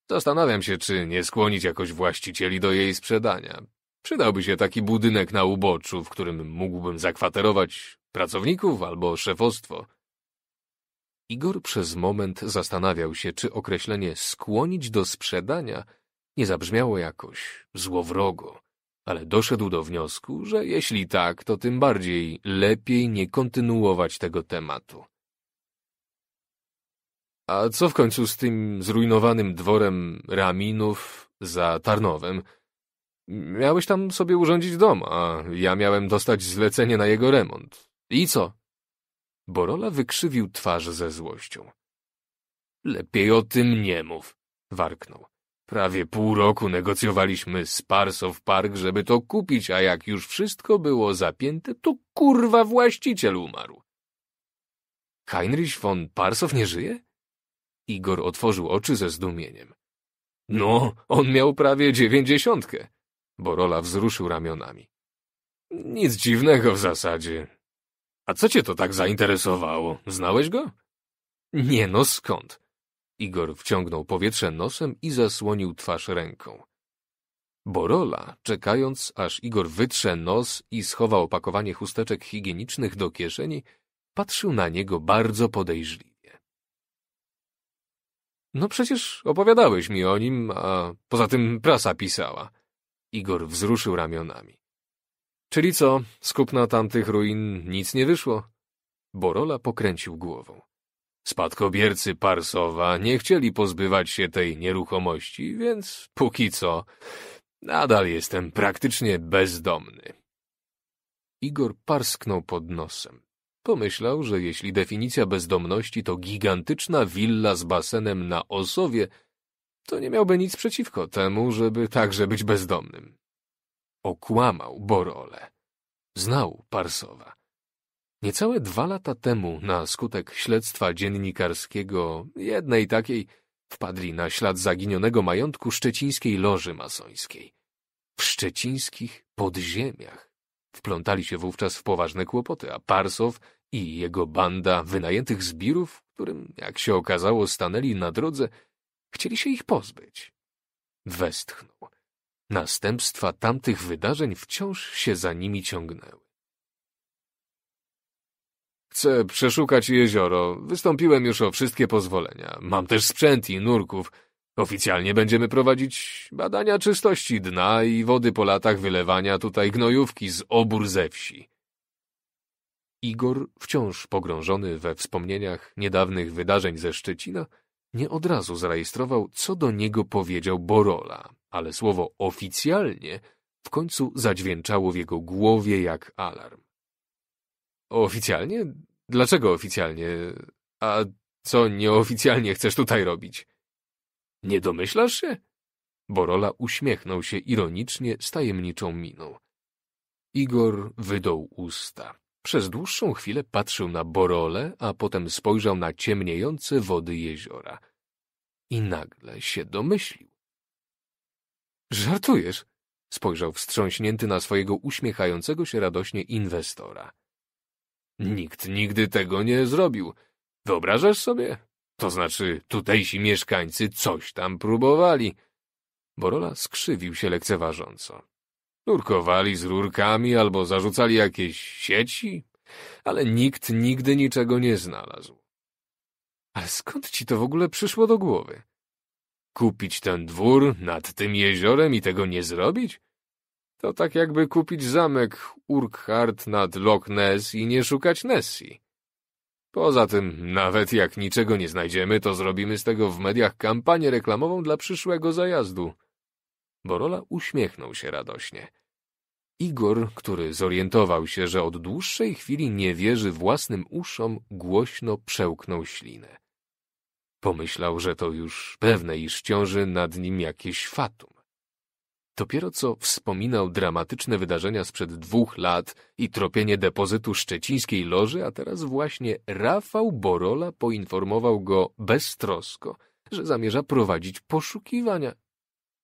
Zastanawiam się, czy nie skłonić jakoś właścicieli do jej sprzedania. Przydałby się taki budynek na uboczu, w którym mógłbym zakwaterować pracowników albo szefostwo. Igor przez moment zastanawiał się, czy określenie skłonić do sprzedania nie zabrzmiało jakoś złowrogo, ale doszedł do wniosku, że jeśli tak, to tym bardziej lepiej nie kontynuować tego tematu. A co w końcu z tym zrujnowanym dworem Raminów za Tarnowem? Miałeś tam sobie urządzić dom, a ja miałem dostać zlecenie na jego remont. I co? Borola wykrzywił twarz ze złością. Lepiej o tym nie mów, warknął. Prawie pół roku negocjowaliśmy z Parsow Park, żeby to kupić, a jak już wszystko było zapięte, to kurwa właściciel umarł. Heinrich von Parsow nie żyje? Igor otworzył oczy ze zdumieniem. No, on miał prawie dziewięćdziesiątkę. Borola wzruszył ramionami. Nic dziwnego w zasadzie. A co cię to tak zainteresowało? Znałeś go? Nie no, skąd? Igor wciągnął powietrze nosem i zasłonił twarz ręką. Borola, czekając, aż Igor wytrze nos i schowa opakowanie chusteczek higienicznych do kieszeni, patrzył na niego bardzo podejrzliwie. No przecież opowiadałeś mi o nim, a poza tym prasa pisała. Igor wzruszył ramionami. Czyli co, z kupna tamtych ruin nic nie wyszło? Borola pokręcił głową. Spadkobiercy Parsowa nie chcieli pozbywać się tej nieruchomości, więc póki co nadal jestem praktycznie bezdomny. Igor parsknął pod nosem. Pomyślał, że jeśli definicja bezdomności to gigantyczna willa z basenem na Osowie to nie miałby nic przeciwko temu, żeby także być bezdomnym. Okłamał Borole. Znał Parsowa. Niecałe dwa lata temu, na skutek śledztwa dziennikarskiego, jednej takiej, wpadli na ślad zaginionego majątku szczecińskiej loży masońskiej. W szczecińskich podziemiach. Wplątali się wówczas w poważne kłopoty, a Parsow i jego banda wynajętych zbirów, którym, jak się okazało, stanęli na drodze, Chcieli się ich pozbyć. Westchnął. Następstwa tamtych wydarzeń wciąż się za nimi ciągnęły. Chcę przeszukać jezioro. Wystąpiłem już o wszystkie pozwolenia. Mam też sprzęt i nurków. Oficjalnie będziemy prowadzić badania czystości dna i wody po latach wylewania tutaj gnojówki z obór ze wsi. Igor, wciąż pogrążony we wspomnieniach niedawnych wydarzeń ze Szczecina, nie od razu zarejestrował, co do niego powiedział Borola, ale słowo oficjalnie w końcu zadźwięczało w jego głowie jak alarm. Oficjalnie? Dlaczego oficjalnie? A co nieoficjalnie chcesz tutaj robić? Nie domyślasz się? Borola uśmiechnął się ironicznie z tajemniczą miną. Igor wydął usta. Przez dłuższą chwilę patrzył na Borole, a potem spojrzał na ciemniejące wody jeziora. I nagle się domyślił. Żartujesz? Spojrzał wstrząśnięty na swojego uśmiechającego się radośnie inwestora. Nikt nigdy tego nie zrobił. Wyobrażasz sobie? To znaczy, tutejsi mieszkańcy coś tam próbowali. Borola skrzywił się lekceważąco. Nurkowali z rurkami albo zarzucali jakieś sieci, ale nikt nigdy niczego nie znalazł. Ale skąd ci to w ogóle przyszło do głowy? Kupić ten dwór nad tym jeziorem i tego nie zrobić? To tak jakby kupić zamek Urquhart nad Loch Ness i nie szukać Nessie. Poza tym, nawet jak niczego nie znajdziemy, to zrobimy z tego w mediach kampanię reklamową dla przyszłego zajazdu. Borola uśmiechnął się radośnie. Igor, który zorientował się, że od dłuższej chwili nie wierzy własnym uszom, głośno przełknął ślinę. Pomyślał, że to już pewne, iż ciąży nad nim jakieś fatum. Dopiero co wspominał dramatyczne wydarzenia sprzed dwóch lat i tropienie depozytu szczecińskiej loży, a teraz właśnie Rafał Borola poinformował go beztrosko, że zamierza prowadzić poszukiwania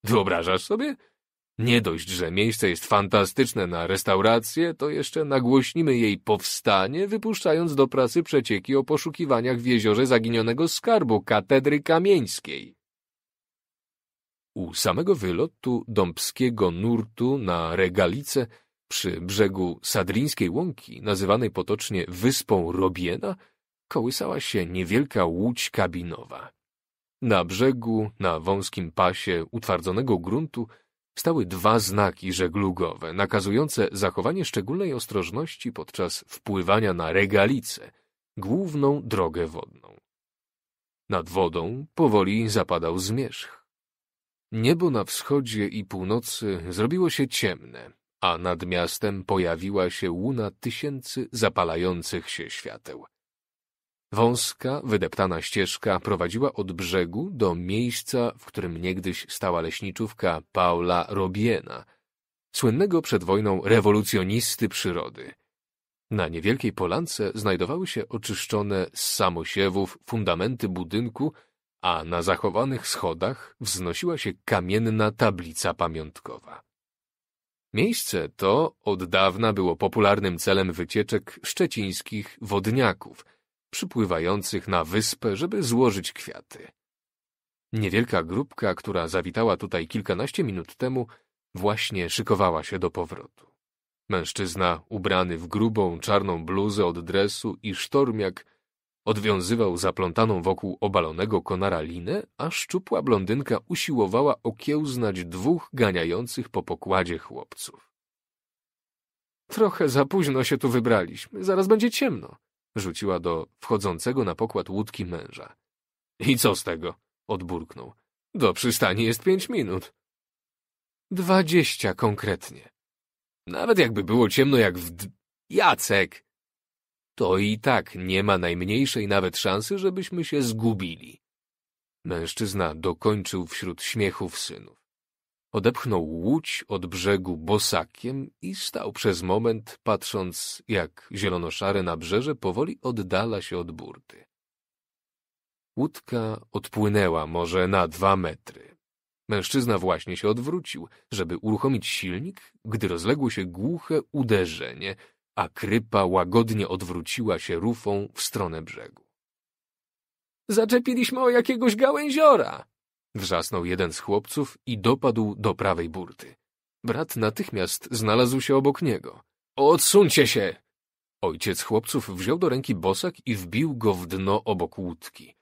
Wyobrażasz sobie? Nie dość, że miejsce jest fantastyczne na restaurację, to jeszcze nagłośnimy jej powstanie, wypuszczając do prasy przecieki o poszukiwaniach w jeziorze zaginionego skarbu katedry kamieńskiej. U samego wylotu dąbskiego nurtu na regalice przy brzegu Sadrińskiej Łąki, nazywanej potocznie Wyspą Robiena, kołysała się niewielka łódź kabinowa. Na brzegu, na wąskim pasie utwardzonego gruntu, stały dwa znaki żeglugowe, nakazujące zachowanie szczególnej ostrożności podczas wpływania na regalice, główną drogę wodną. Nad wodą powoli zapadał zmierzch. Niebo na wschodzie i północy zrobiło się ciemne, a nad miastem pojawiła się łuna tysięcy zapalających się świateł. Wąska, wydeptana ścieżka prowadziła od brzegu do miejsca, w którym niegdyś stała leśniczówka Paula Robiena, słynnego przed wojną rewolucjonisty przyrody. Na niewielkiej polance znajdowały się oczyszczone z samosiewów fundamenty budynku, a na zachowanych schodach wznosiła się kamienna tablica pamiątkowa. Miejsce to od dawna było popularnym celem wycieczek szczecińskich wodniaków – przypływających na wyspę, żeby złożyć kwiaty. Niewielka grupka, która zawitała tutaj kilkanaście minut temu, właśnie szykowała się do powrotu. Mężczyzna, ubrany w grubą, czarną bluzę od dresu i sztormiak, odwiązywał zaplątaną wokół obalonego konara linę, a szczupła blondynka usiłowała okiełznać dwóch ganiających po pokładzie chłopców. Trochę za późno się tu wybraliśmy, zaraz będzie ciemno, rzuciła do wchodzącego na pokład łódki męża. I co z tego? odburknął. Do przystani jest pięć minut. Dwadzieścia konkretnie. Nawet jakby było ciemno jak w... D... Jacek! To i tak nie ma najmniejszej nawet szansy, żebyśmy się zgubili. Mężczyzna dokończył wśród śmiechów synów. Odepchnął łódź od brzegu bosakiem i stał przez moment, patrząc, jak zielono-szary zielono-szare nabrzeże powoli oddala się od burty. Łódka odpłynęła może na dwa metry. Mężczyzna właśnie się odwrócił, żeby uruchomić silnik, gdy rozległo się głuche uderzenie, a krypa łagodnie odwróciła się rufą w stronę brzegu. Zaczepiliśmy o jakiegoś gałęziora, Wrzasnął jeden z chłopców i dopadł do prawej burty. Brat natychmiast znalazł się obok niego. Odsuńcie się! Ojciec chłopców wziął do ręki bosak i wbił go w dno obok łódki.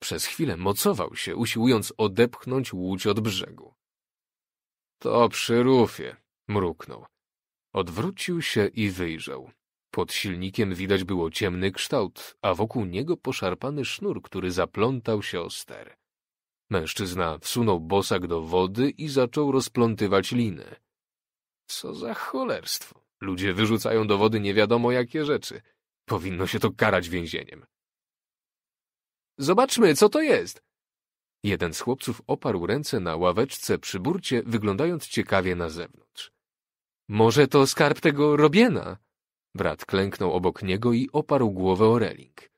Przez chwilę mocował się, usiłując odepchnąć łódź od brzegu. To przy rufie, mruknął. Odwrócił się i wyjrzał. Pod silnikiem widać było ciemny kształt, a wokół niego poszarpany sznur, który zaplątał się o ster. Mężczyzna wsunął bosak do wody i zaczął rozplątywać linę. Co za cholerstwo. Ludzie wyrzucają do wody nie wiadomo jakie rzeczy. Powinno się to karać więzieniem. Zobaczmy, co to jest. Jeden z chłopców oparł ręce na ławeczce przy burcie, wyglądając ciekawie na zewnątrz. Może to skarb tego Robiena? Brat klęknął obok niego i oparł głowę o reling.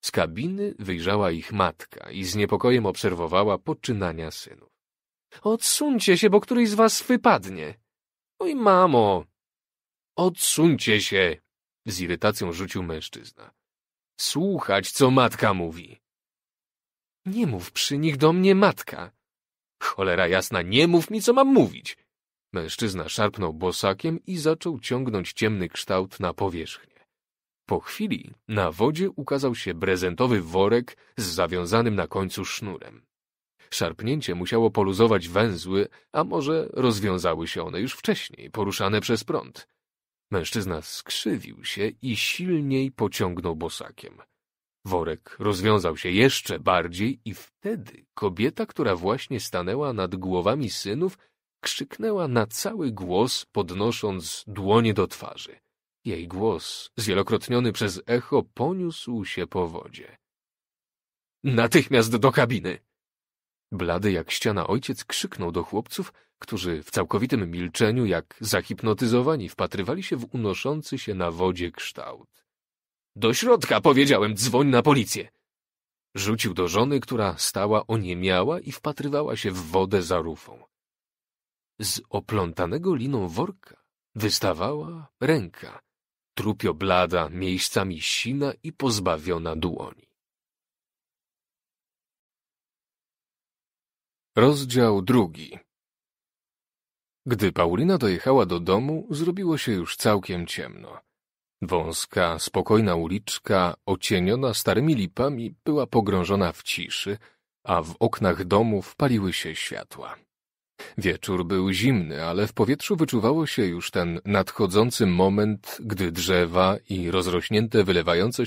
Z kabiny wyjrzała ich matka i z niepokojem obserwowała poczynania synów. Odsuńcie się, bo któryś z was wypadnie. Oj, mamo! Odsuńcie się! Z irytacją rzucił mężczyzna. Słuchać, co matka mówi. Nie mów przy nich do mnie matka. Cholera jasna, nie mów mi, co mam mówić. Mężczyzna szarpnął bosakiem i zaczął ciągnąć ciemny kształt na powierzchni. Po chwili na wodzie ukazał się brezentowy worek z zawiązanym na końcu sznurem. Szarpnięcie musiało poluzować węzły, a może rozwiązały się one już wcześniej, poruszane przez prąd. Mężczyzna skrzywił się i silniej pociągnął bosakiem. Worek rozwiązał się jeszcze bardziej i wtedy kobieta, która właśnie stanęła nad głowami synów, krzyknęła na cały głos, podnosząc dłonie do twarzy. Jej głos, zwielokrotniony przez echo, poniósł się po wodzie. Natychmiast do kabiny! Blady jak ściana ojciec krzyknął do chłopców, którzy w całkowitym milczeniu, jak zahipnotyzowani, wpatrywali się w unoszący się na wodzie kształt. Do środka, powiedziałem, dzwoń na policję! Rzucił do żony, która stała oniemiała i wpatrywała się w wodę za rufą. Z oplątanego liną worka wystawała ręka, trupio blada, miejscami sina i pozbawiona dłoni. Rozdział drugi Gdy Paulina dojechała do domu, zrobiło się już całkiem ciemno. Wąska, spokojna uliczka, ocieniona starymi lipami, była pogrążona w ciszy, a w oknach domów paliły się światła. Wieczór był zimny, ale w powietrzu wyczuwało się już ten nadchodzący moment, gdy drzewa i rozrośnięte wylewające się